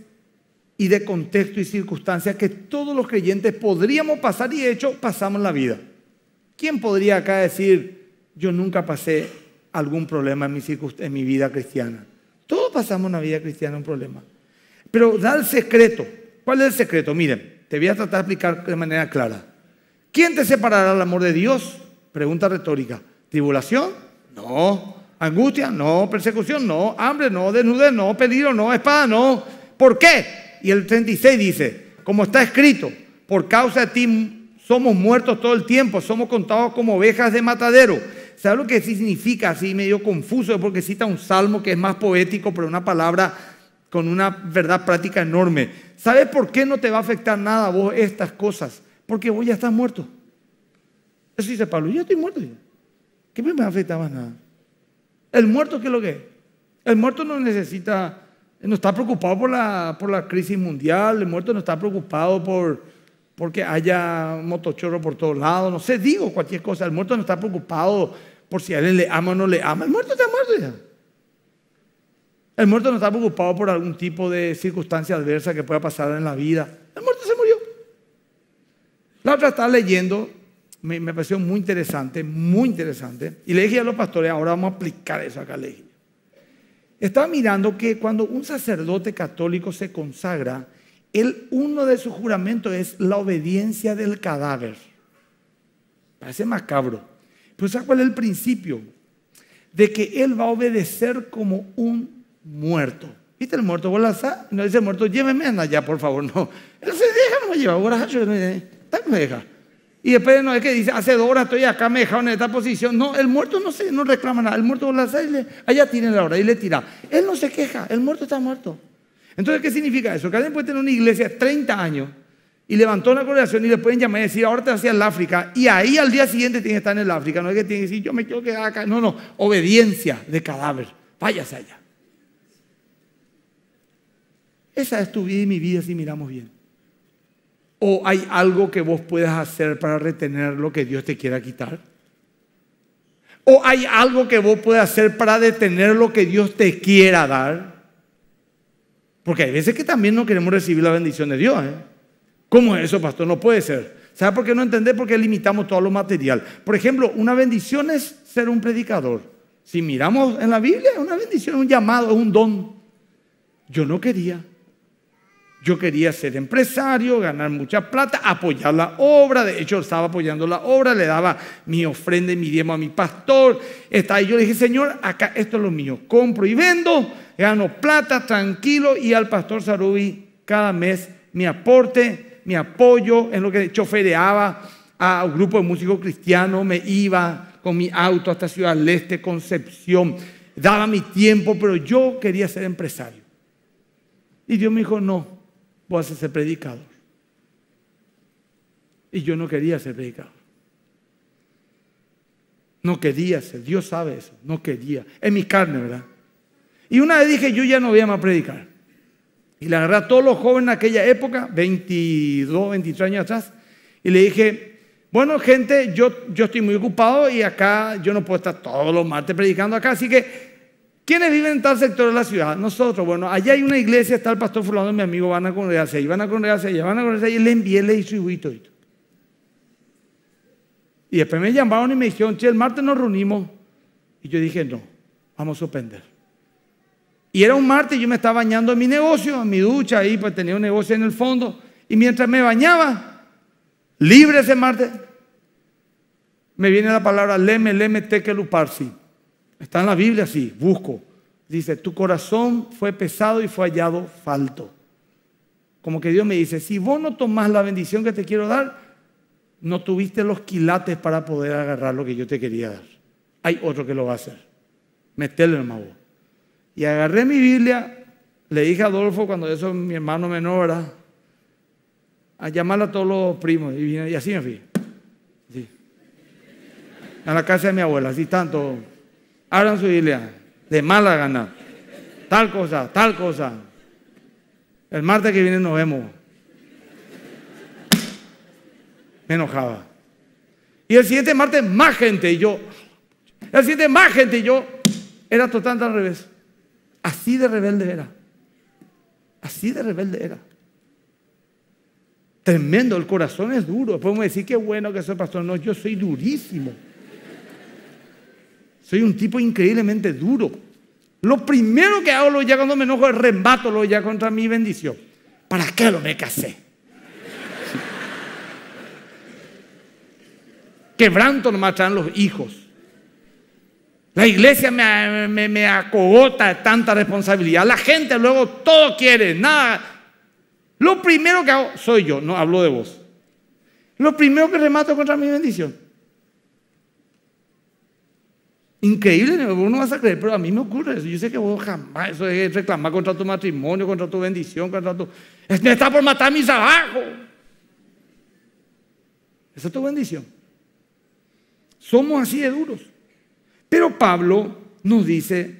y de contexto y circunstancias que todos los creyentes podríamos pasar y de hecho pasamos la vida. ¿Quién podría acá decir, yo nunca pasé algún problema en mi vida cristiana? Todos pasamos una vida cristiana un problema. Pero da el secreto. ¿Cuál es el secreto? Miren, te voy a tratar de explicar de manera clara. ¿Quién te separará el amor de Dios? Pregunta retórica. ¿Tribulación? No. ¿Angustia? No. ¿Persecución? No. ¿Hambre? No. ¿Desnudez? No. ¿Peligro? No. ¿Espada? No. ¿Por qué? Y el 36 dice, como está escrito, por causa de ti somos muertos todo el tiempo, somos contados como ovejas de matadero. ¿Sabes lo que sí significa así medio confuso? Porque cita un salmo que es más poético, pero una palabra con una verdad práctica enorme. ¿Sabes por qué no te va a afectar nada vos estas cosas? Porque vos ya estás muerto. Eso dice Pablo, yo estoy muerto. ¿Qué me va a afectar más nada? El muerto, ¿qué es lo que es? El muerto no necesita, no está preocupado por la, por la crisis mundial, el muerto no está preocupado por, porque haya motochorro por todos lados, no sé, digo cualquier cosa. El muerto no está preocupado por si alguien le ama o no le ama. El muerto está muerto ya. El muerto no está preocupado por algún tipo de circunstancia adversa que pueda pasar en la vida. El muerto se murió. La otra estaba leyendo, me, me pareció muy interesante, muy interesante. Y le dije a los pastores, ahora vamos a aplicar eso acá, le dije. Estaba mirando que cuando un sacerdote católico se consagra, él, uno de sus juramentos es la obediencia del cadáver. Parece macabro. Pero ¿sabes cuál es el principio? De que Él va a obedecer como un muerto. ¿Viste el muerto? Vos No dice el muerto, lléveme allá, por favor. [LAUGHS] No. Él se deja, no me lleva. me Y después no es que dice, hace dos horas estoy acá, me dejaron en esta posición. No, el muerto no se, no reclama nada. El muerto la le allá tiene la hora y le tira. Él no se queja, el muerto está muerto. Entonces, ¿qué significa eso? Que alguien puede tener una iglesia 30 años y levantó una congregación y le pueden llamar y decir, ahora te vas el África, y ahí al día siguiente tiene que estar en el África. No es que tiene que decir, yo me quiero quedar acá. No, no, obediencia de cadáver. Váyase allá. Esa es tu vida y mi vida si miramos bien. ¿O hay algo que vos puedas hacer para retener lo que Dios te quiera quitar? ¿O hay algo que vos puedas hacer para detener lo que Dios te quiera dar? Porque hay veces que también no queremos recibir la bendición de Dios. ¿eh? ¿Cómo es eso, pastor? No puede ser. ¿Sabe por qué no entender? Porque limitamos todo lo material. Por ejemplo, una bendición es ser un predicador. Si miramos en la Biblia, una bendición, es un llamado, un don. Yo no quería. Yo quería ser empresario, ganar mucha plata, apoyar la obra. De hecho, estaba apoyando la obra, le daba mi ofrenda y mi diezmo a mi pastor. Está ahí. Yo le dije, Señor, acá esto es lo mío. Compro y vendo gano plata tranquilo y al pastor Sarubi cada mes mi aporte, mi apoyo en lo que chofereaba a un grupo de músicos cristianos, me iba con mi auto hasta Ciudad leste, Concepción, daba mi tiempo, pero yo quería ser empresario. Y Dios me dijo, no, vos a ser predicador. Y yo no quería ser predicador. No quería ser, Dios sabe eso, no quería. En mi carne, ¿verdad? Y una vez dije, yo ya no voy a más predicar. Y le agarré a todos los jóvenes en aquella época, 22, 23 años atrás, y le dije, bueno, gente, yo, yo estoy muy ocupado y acá yo no puedo estar todos los martes predicando acá, así que, ¿quiénes viven en tal sector de la ciudad? Nosotros, bueno, allá hay una iglesia, está el pastor fulano, mi amigo, van a congregarse ahí, van a congregarse allá, van a congregarse y le envié, le distribuí huito Y después me llamaron y me dijeron, che, el martes nos reunimos. Y yo dije, no, vamos a suspender. Y era un martes, yo me estaba bañando en mi negocio, en mi ducha, ahí pues tenía un negocio en el fondo. Y mientras me bañaba, libre ese martes, me viene la palabra leme, leme, tekeluparsi. Está en la Biblia así, busco. Dice, tu corazón fue pesado y fue hallado falto. Como que Dios me dice, si vos no tomás la bendición que te quiero dar, no tuviste los quilates para poder agarrar lo que yo te quería dar. Hay otro que lo va a hacer. el hermano. Y agarré mi Biblia, le dije a Adolfo cuando eso mi hermano menor, a llamar a todos los primos. Y, así me fui. A la casa de mi abuela, así tanto. Abran su Biblia, de mala gana. Tal cosa, tal cosa. El martes que viene nos vemos. Me enojaba. Y el siguiente martes más gente y yo. El siguiente más gente y yo. Era total al revés. Así de rebelde era. Así de rebelde era. Tremendo, el corazón es duro. Podemos decir que bueno que soy pastor. No, yo soy durísimo. Soy un tipo increíblemente duro. Lo primero que hago ya cuando me enojo es rembato ya contra mi bendición. ¿Para qué lo me casé? [LAUGHS] Quebranto nomás matan los hijos. La iglesia me, acogota tanta responsabilidad. La gente luego todo quiere, nada. Lo primero que hago, soy yo, no hablo de vos. Lo primero que remato contra mi bendición. Increíble, uno no vas a creer, pero a mí me ocurre eso. Yo sé que vos jamás, eso es reclamar contra tu matrimonio, contra tu bendición, contra tu... Me está por matar mis trabajo. Esa es tu bendición. Somos así de duros. Pero Pablo nos dice,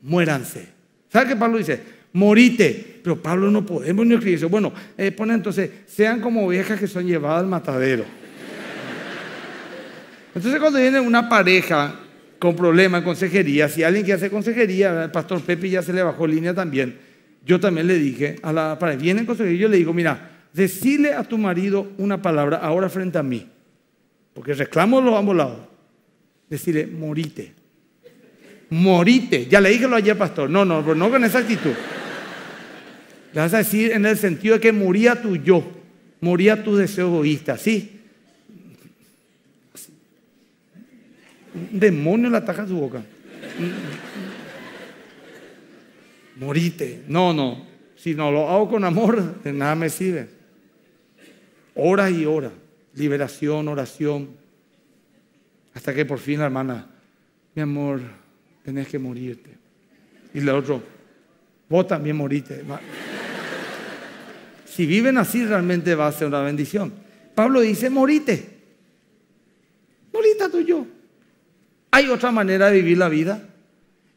muéranse. ¿Sabe qué Pablo dice? Morite. Pero Pablo no podemos ni escribir Bueno, eh, pone entonces, sean como ovejas que son llevadas al matadero. Entonces cuando viene una pareja con problemas en consejería, si alguien que hacer consejería, el pastor Pepe ya se le bajó línea también, yo también le dije a la pareja, viene en consejería, yo le digo, mira, decile a tu marido una palabra ahora frente a mí, porque reclamo los ambos lados decirle, morite. Morite. Ya le dije lo ayer, pastor. No, no, pero no con esa actitud. Le vas a decir en el sentido de que moría tu yo, moría tu deseo egoísta, ¿sí? Un demonio le ataca su boca. Morite. No, no. Si no lo hago con amor, de nada me sirve. Horas y horas. Liberación, oración hasta que por fin la hermana, mi amor, tenés que morirte. Y la otro, vos también moriste. Si viven así realmente va a ser una bendición. Pablo dice, morite. Morita tú y yo. Hay otra manera de vivir la vida.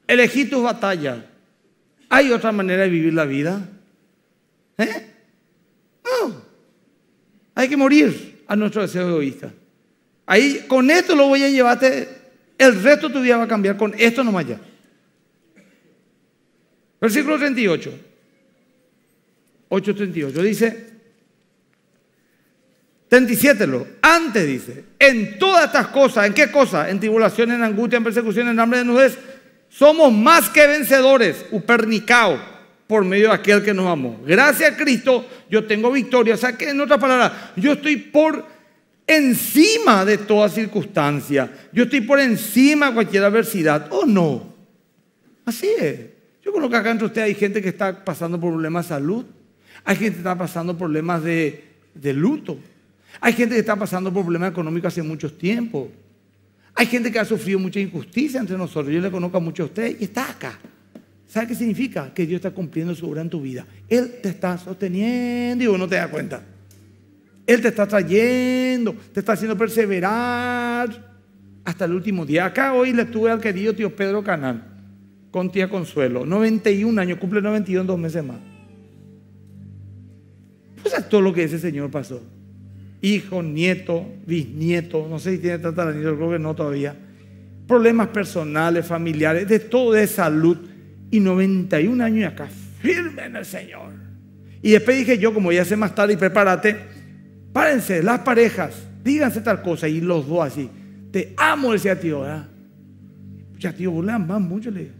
Elegí tus batallas. Hay otra manera de vivir la vida. ¿Eh? No. Hay que morir a nuestro deseo egoísta. Ahí con esto lo voy a llevarte. El resto de tu vida va a cambiar con esto nomás ya. Versículo 38. 8.38. Dice, 37 lo, antes dice, en todas estas cosas, ¿en qué cosas? En tribulación, en angustia, en persecución, en hambre, de nudez, somos más que vencedores, upernicao, por medio de aquel que nos amó. Gracias a Cristo yo tengo victoria. O sea que en otras palabras, yo estoy por encima de toda circunstancia. Yo estoy por encima de cualquier adversidad, ¿o no? Así es. Yo conozco acá entre ustedes hay gente que está pasando por problemas de salud, hay gente que está pasando problemas de, de luto, hay gente que está pasando por problemas económicos hace muchos tiempos, hay gente que ha sufrido mucha injusticia entre nosotros. Yo le conozco a muchos de ustedes y está acá. ¿Sabe qué significa? Que Dios está cumpliendo su obra en tu vida. Él te está sosteniendo y vos no te das cuenta. Él te está trayendo, te está haciendo perseverar hasta el último día. Acá hoy le tuve al querido tío Pedro Canal con tía Consuelo. 91 años, cumple 92 en dos meses más. Pues es todo lo que ese señor pasó. Hijo, nieto, bisnieto, no sé si tiene tataranieto, creo que no todavía. Problemas personales, familiares, de todo, de salud. Y 91 años y acá, firme en el Señor. Y después dije yo, como ya sé más tarde, y prepárate, Párense, las parejas, díganse tal cosa y los dos así. Te amo, decía tío, ¿verdad? Ya tío, vos le amás mucho, le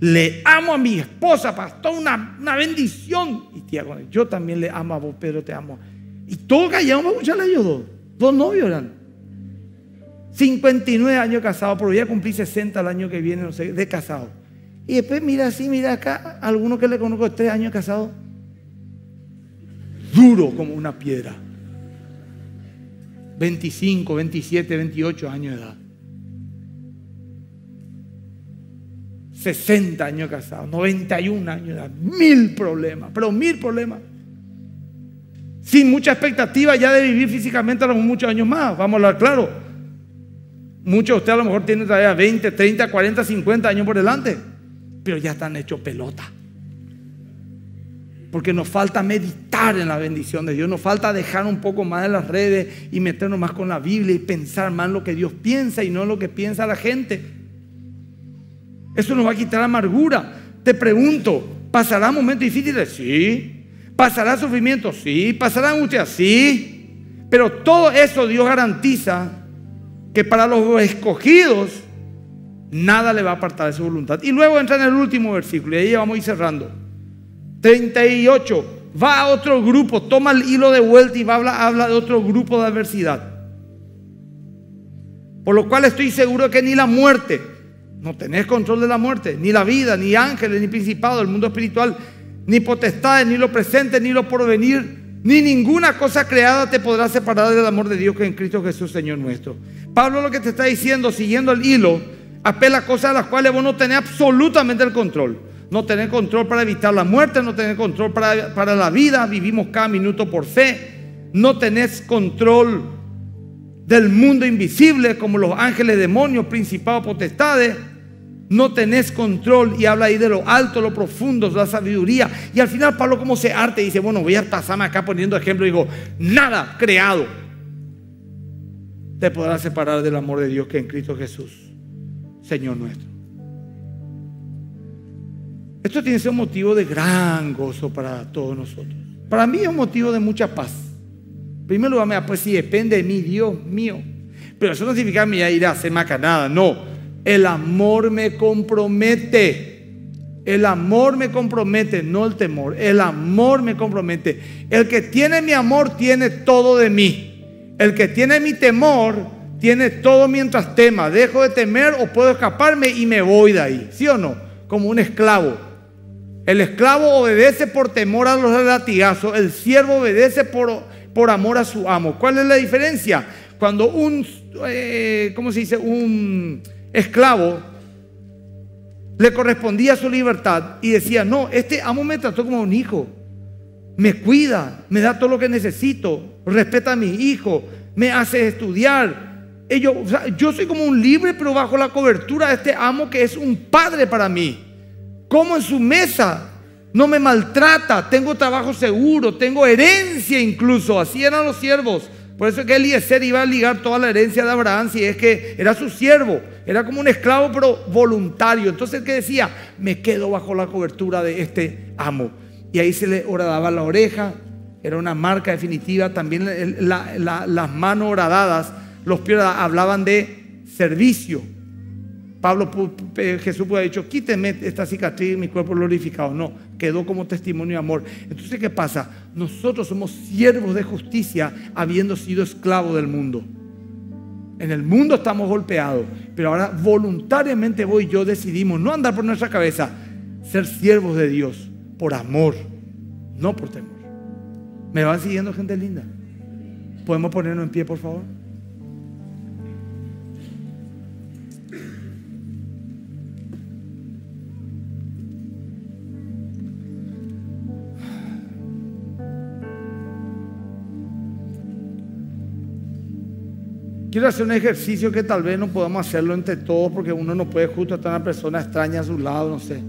Le amo a mi esposa, pastor, una, una bendición. Y tía, yo también le amo a vos, Pedro, te amo. Y todos callamos para escucharle a ellos dos. Dos novios eran. 59 años casados, pero ya cumplí 60 el año que viene, no sé, de casado. Y después mira así, mira acá, alguno que le conozco, tres años casados duro como una piedra. 25, 27, 28 años de edad. 60 años casados, 91 años de edad, mil problemas, pero mil problemas. Sin mucha expectativa ya de vivir físicamente a muchos años más, vamos a hablar claro. Muchos de ustedes a lo mejor tienen todavía 20, 30, 40, 50 años por delante, pero ya están hechos pelota. Porque nos falta meditar en la bendición de Dios, nos falta dejar un poco más en las redes y meternos más con la Biblia y pensar más en lo que Dios piensa y no en lo que piensa la gente. Eso nos va a quitar amargura. Te pregunto, ¿pasará momentos difíciles? Sí. ¿Pasará sufrimiento? Sí. ¿Pasará angustia? Sí. Pero todo eso Dios garantiza que para los escogidos nada le va a apartar de su voluntad. Y luego entra en el último versículo y ahí vamos a ir cerrando. 38. Va a otro grupo, toma el hilo de vuelta y va a habla de otro grupo de adversidad. Por lo cual estoy seguro que ni la muerte, no tenés control de la muerte, ni la vida, ni ángeles, ni principados, el mundo espiritual, ni potestades, ni lo presente, ni lo porvenir, ni ninguna cosa creada te podrá separar del amor de Dios que en Cristo Jesús, Señor nuestro. Pablo lo que te está diciendo, siguiendo el hilo, apela cosas a las cuales vos no tenés absolutamente el control no tener control para evitar la muerte, no tener control para, la vida, vivimos cada minuto por fe, no tenés control del mundo invisible como los ángeles, demonios, principados, potestades, no tenés control y habla ahí de lo alto, lo profundo, la sabiduría. Y al final Pablo como se arte dice, bueno, voy a pasarme acá poniendo ejemplo, digo, nada creado te podrá separar del amor de Dios que en Cristo Jesús, Señor nuestro. Esto tiene que ser un motivo de gran gozo para todos nosotros. Para mí es un motivo de mucha paz. En primer lugar, pues si depende de mí, Dios mío. Pero eso no significa que me voy a ir a hacer macanada. No, el amor me compromete. El amor me compromete, no el temor. El amor me compromete. El que tiene mi amor tiene todo de mí. El que tiene mi temor tiene todo mientras tema. Dejo de temer o puedo escaparme y me voy de ahí. ¿Sí o no? Como un esclavo. El esclavo obedece por temor a los latigazos, el siervo obedece por, por amor a su amo. ¿Cuál es la diferencia? Cuando un, eh, se dice? Un esclavo le correspondía su libertad y decía, no, este amo me trató como un hijo, me cuida, me da todo lo que necesito, respeta a mis hijos, me hace estudiar. yo soy como un libre, pero bajo la cobertura de este amo que es un padre para mí como en su mesa, no me maltrata, tengo trabajo seguro, tengo herencia incluso, así eran los siervos. Por eso que Eliezer iba a ligar toda la herencia de Abraham, si es que era su siervo, era como un esclavo pero voluntario. Entonces que decía, me quedo bajo la cobertura de este amo. Y ahí se le horadaba la oreja, era una marca definitiva, también las manos horadadas, los pies hablaban de servicio, Pablo, eh, Jesús pudo haber dicho, quíteme esta cicatriz, mi cuerpo glorificado. No, quedó como testimonio de amor. Entonces, ¿qué pasa? Nosotros somos siervos de justicia habiendo sido esclavos del mundo. En el mundo estamos golpeados, pero ahora voluntariamente vos y yo decidimos no andar por nuestra cabeza, ser siervos de Dios por amor, no por temor. ¿Me van siguiendo gente linda? ¿Podemos ponernos en pie, por favor? Quiero hacer un ejercicio que tal vez no podamos hacerlo entre todos porque uno no puede justo estar una persona extraña a su lado, no sé.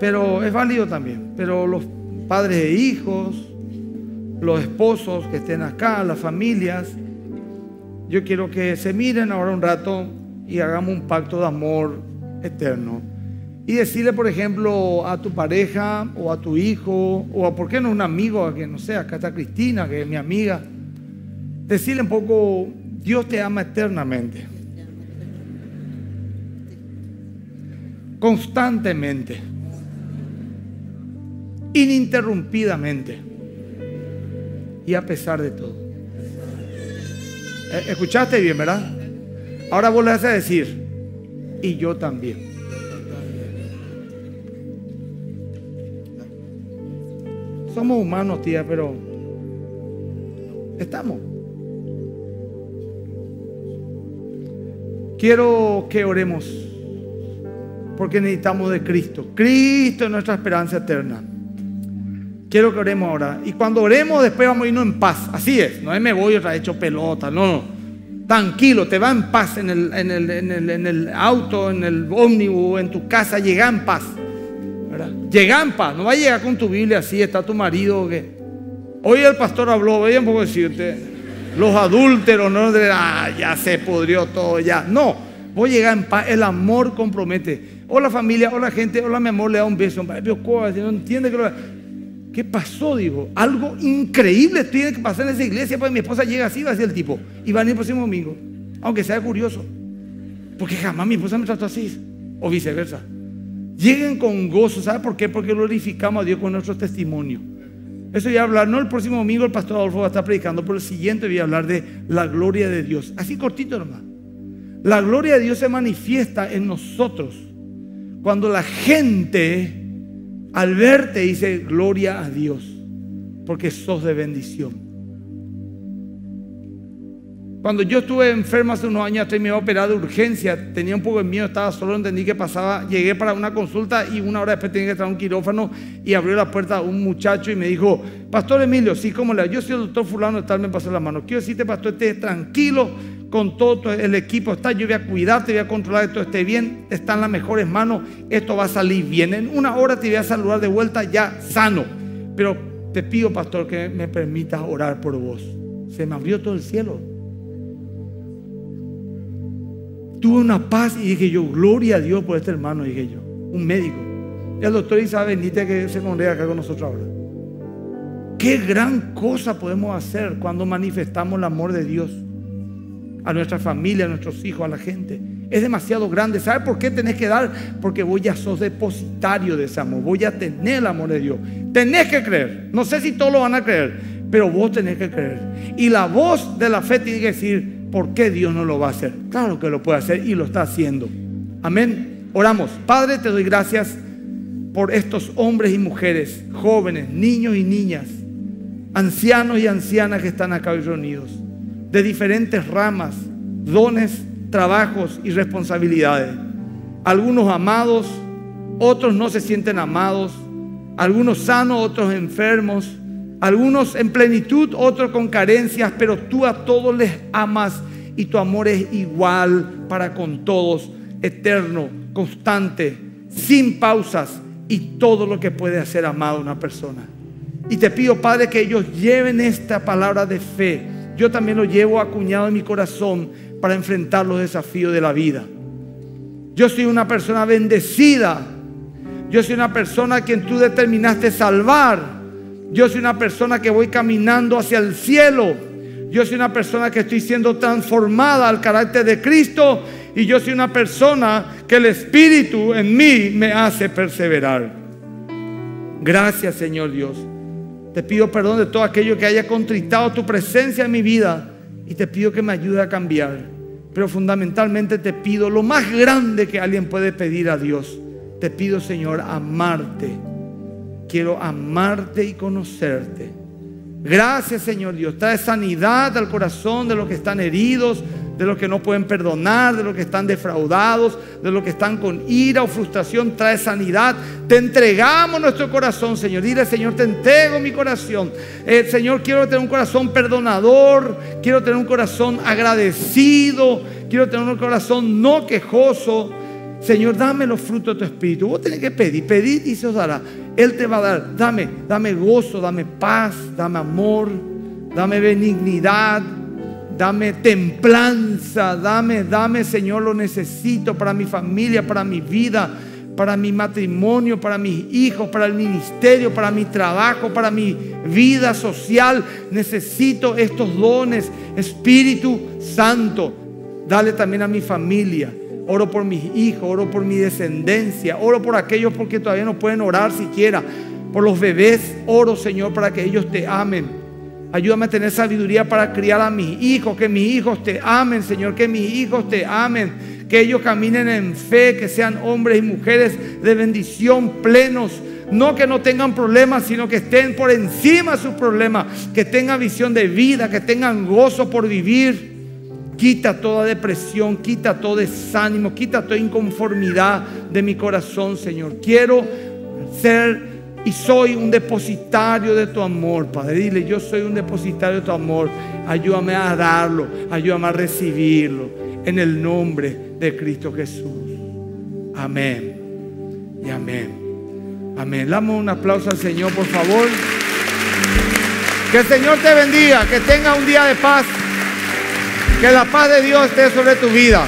Pero es válido también. Pero los padres e hijos, los esposos que estén acá, las familias, yo quiero que se miren ahora un rato y hagamos un pacto de amor eterno. Y decirle, por ejemplo, a tu pareja o a tu hijo o a, ¿por qué no un amigo? A que no sé, acá está Cristina, que es mi amiga. Decirle un poco Dios te ama eternamente. Constantemente. Ininterrumpidamente. Y a pesar de todo. Eh, escuchaste bien, ¿verdad? Ahora vos le a decir, y yo también. Somos humanos, tía, pero estamos. Quiero que oremos porque necesitamos de Cristo. Cristo es nuestra esperanza eterna. Quiero que oremos ahora. Y cuando oremos, después vamos a irnos en paz. Así es. No es me voy otra hecho pelota. No, no. Tranquilo, te va en paz en el, el, en el, auto, en el ómnibus, en tu casa. Llega en paz. Llega en paz. No va a llegar con tu Biblia así. Está tu marido. Hoy el pastor habló. Voy un poco decirte los adúlteros, no ah, ya se pudrió todo, ya. No, voy a llegar en paz, el amor compromete. Hola familia, hola gente, hola mi amor, le da un beso, no entiende ¿Qué pasó? Digo, algo increíble tiene que pasar en esa iglesia, pues mi esposa llega así, va a el tipo, y va a venir el próximo domingo, aunque sea curioso, porque jamás mi esposa me trató así, o viceversa. Lleguen con gozo, ¿sabe por qué? Porque glorificamos a Dios con nuestro testimonio eso voy a hablar, no el próximo domingo el pastor Adolfo va a estar predicando, pero el siguiente voy a hablar de la gloria de Dios. Así cortito nomás. La gloria de Dios se manifiesta en nosotros cuando la gente al verte dice gloria a Dios, porque sos de bendición. Cuando yo estuve enfermo hace unos años, me a operar de urgencia, tenía un poco de miedo, estaba solo, entendí que pasaba. Llegué para una consulta y una hora después tenía que entrar a un quirófano y abrió la puerta un muchacho y me dijo, Pastor Emilio, sí, como le Yo soy el doctor fulano tal tal, me pasó la mano. Quiero decirte, Pastor, esté tranquilo con todo el equipo, está, yo voy a cuidarte, voy a controlar que todo esté bien, está en las mejores manos, esto va a salir bien. En una hora te voy a saludar de vuelta ya sano. Pero te pido, Pastor, que me permitas orar por vos. Se me abrió todo el cielo Tuve una paz y dije yo, gloria a Dios por este hermano, dije yo, un médico. el doctor dice Benítez que se congrega acá con nosotros ahora. Qué gran cosa podemos hacer cuando manifestamos el amor de Dios a nuestra familia, a nuestros hijos, a la gente. Es demasiado grande. ¿sabes por qué tenés que dar? Porque vos ya sos depositario de ese amor. Vos a tener el amor de Dios. Tenés que creer. No sé si todos lo van a creer, pero vos tenés que creer. Y la voz de la fe tiene que decir, ¿por qué Dios no lo va a hacer? Claro que lo puede hacer y lo está haciendo. Amén. Oramos. Padre, te doy gracias por estos hombres y mujeres, jóvenes, niños y niñas, ancianos y ancianas que están acá hoy reunidos, de diferentes ramas, dones, trabajos y responsabilidades. Algunos amados, otros no se sienten amados, algunos sanos, otros enfermos algunos en plenitud, otros con carencias, pero tú a todos les amas y tu amor es igual para con todos, eterno, constante, sin pausas y todo lo que puede hacer amado una persona. Y te pido, Padre, que ellos lleven esta palabra de fe. Yo también lo llevo acuñado en mi corazón para enfrentar los desafíos de la vida. Yo soy una persona bendecida. Yo soy una persona a quien tú determinaste salvar yo soy una persona que voy caminando hacia el cielo. Yo soy una persona que estoy siendo transformada al carácter de Cristo y yo soy una persona que el Espíritu en mí me hace perseverar. Gracias Señor Dios. Te pido perdón de todo aquello que haya contristado tu presencia en mi vida y te pido que me ayude a cambiar. Pero fundamentalmente te pido lo más grande que alguien puede pedir a Dios. Te pido Señor amarte Quiero amarte y conocerte. Gracias Señor Dios. Trae sanidad al corazón de los que están heridos, de los que no pueden perdonar, de los que están defraudados, de los que están con ira o frustración, trae sanidad. Te entregamos nuestro corazón, Señor. Dile, Señor, te entrego mi corazón. Eh, Señor, quiero tener un corazón perdonador, quiero tener un corazón agradecido, quiero tener un corazón no quejoso. Señor, dame los frutos de tu espíritu. Vos tenés que pedir, pedir y se os dará. Él te va a dar, dame, dame gozo, dame paz, dame amor, dame benignidad, dame templanza, dame, dame Señor, lo necesito para mi familia, para mi vida, para mi matrimonio, para mis hijos, para el ministerio, para mi trabajo, para mi vida social. Necesito estos dones, Espíritu Santo. Dale también a mi familia oro por mis hijos, oro por mi descendencia, oro por aquellos porque todavía no pueden orar siquiera, por los bebés, oro Señor para que ellos te amen. Ayúdame a tener sabiduría para criar a mis hijos, que mis hijos te amen, Señor, que mis hijos te amen, que ellos caminen en fe, que sean hombres y mujeres de bendición plenos. No que no tengan problemas, sino que estén por encima de sus problemas, que tengan visión de vida, que tengan gozo por vivir. Quita toda depresión, quita todo desánimo, quita toda inconformidad de mi corazón, Señor. Quiero ser y soy un depositario de tu amor, Padre. Dile, yo soy un depositario de tu amor. Ayúdame a darlo, ayúdame a recibirlo. En el nombre de Cristo Jesús. Amén. Y amén. Amén. Damos un aplauso al Señor, por favor. Que el Señor te bendiga, que tenga un día de paz. Que la paz de Dios esté sobre tu vida.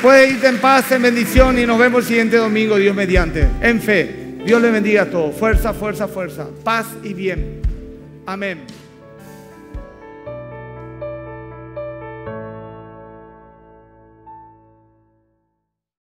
Puedes irte en paz, en bendición y nos vemos el siguiente domingo, Dios mediante. En fe. Dios le bendiga a todos. Fuerza, fuerza, fuerza. Paz y bien. Amén.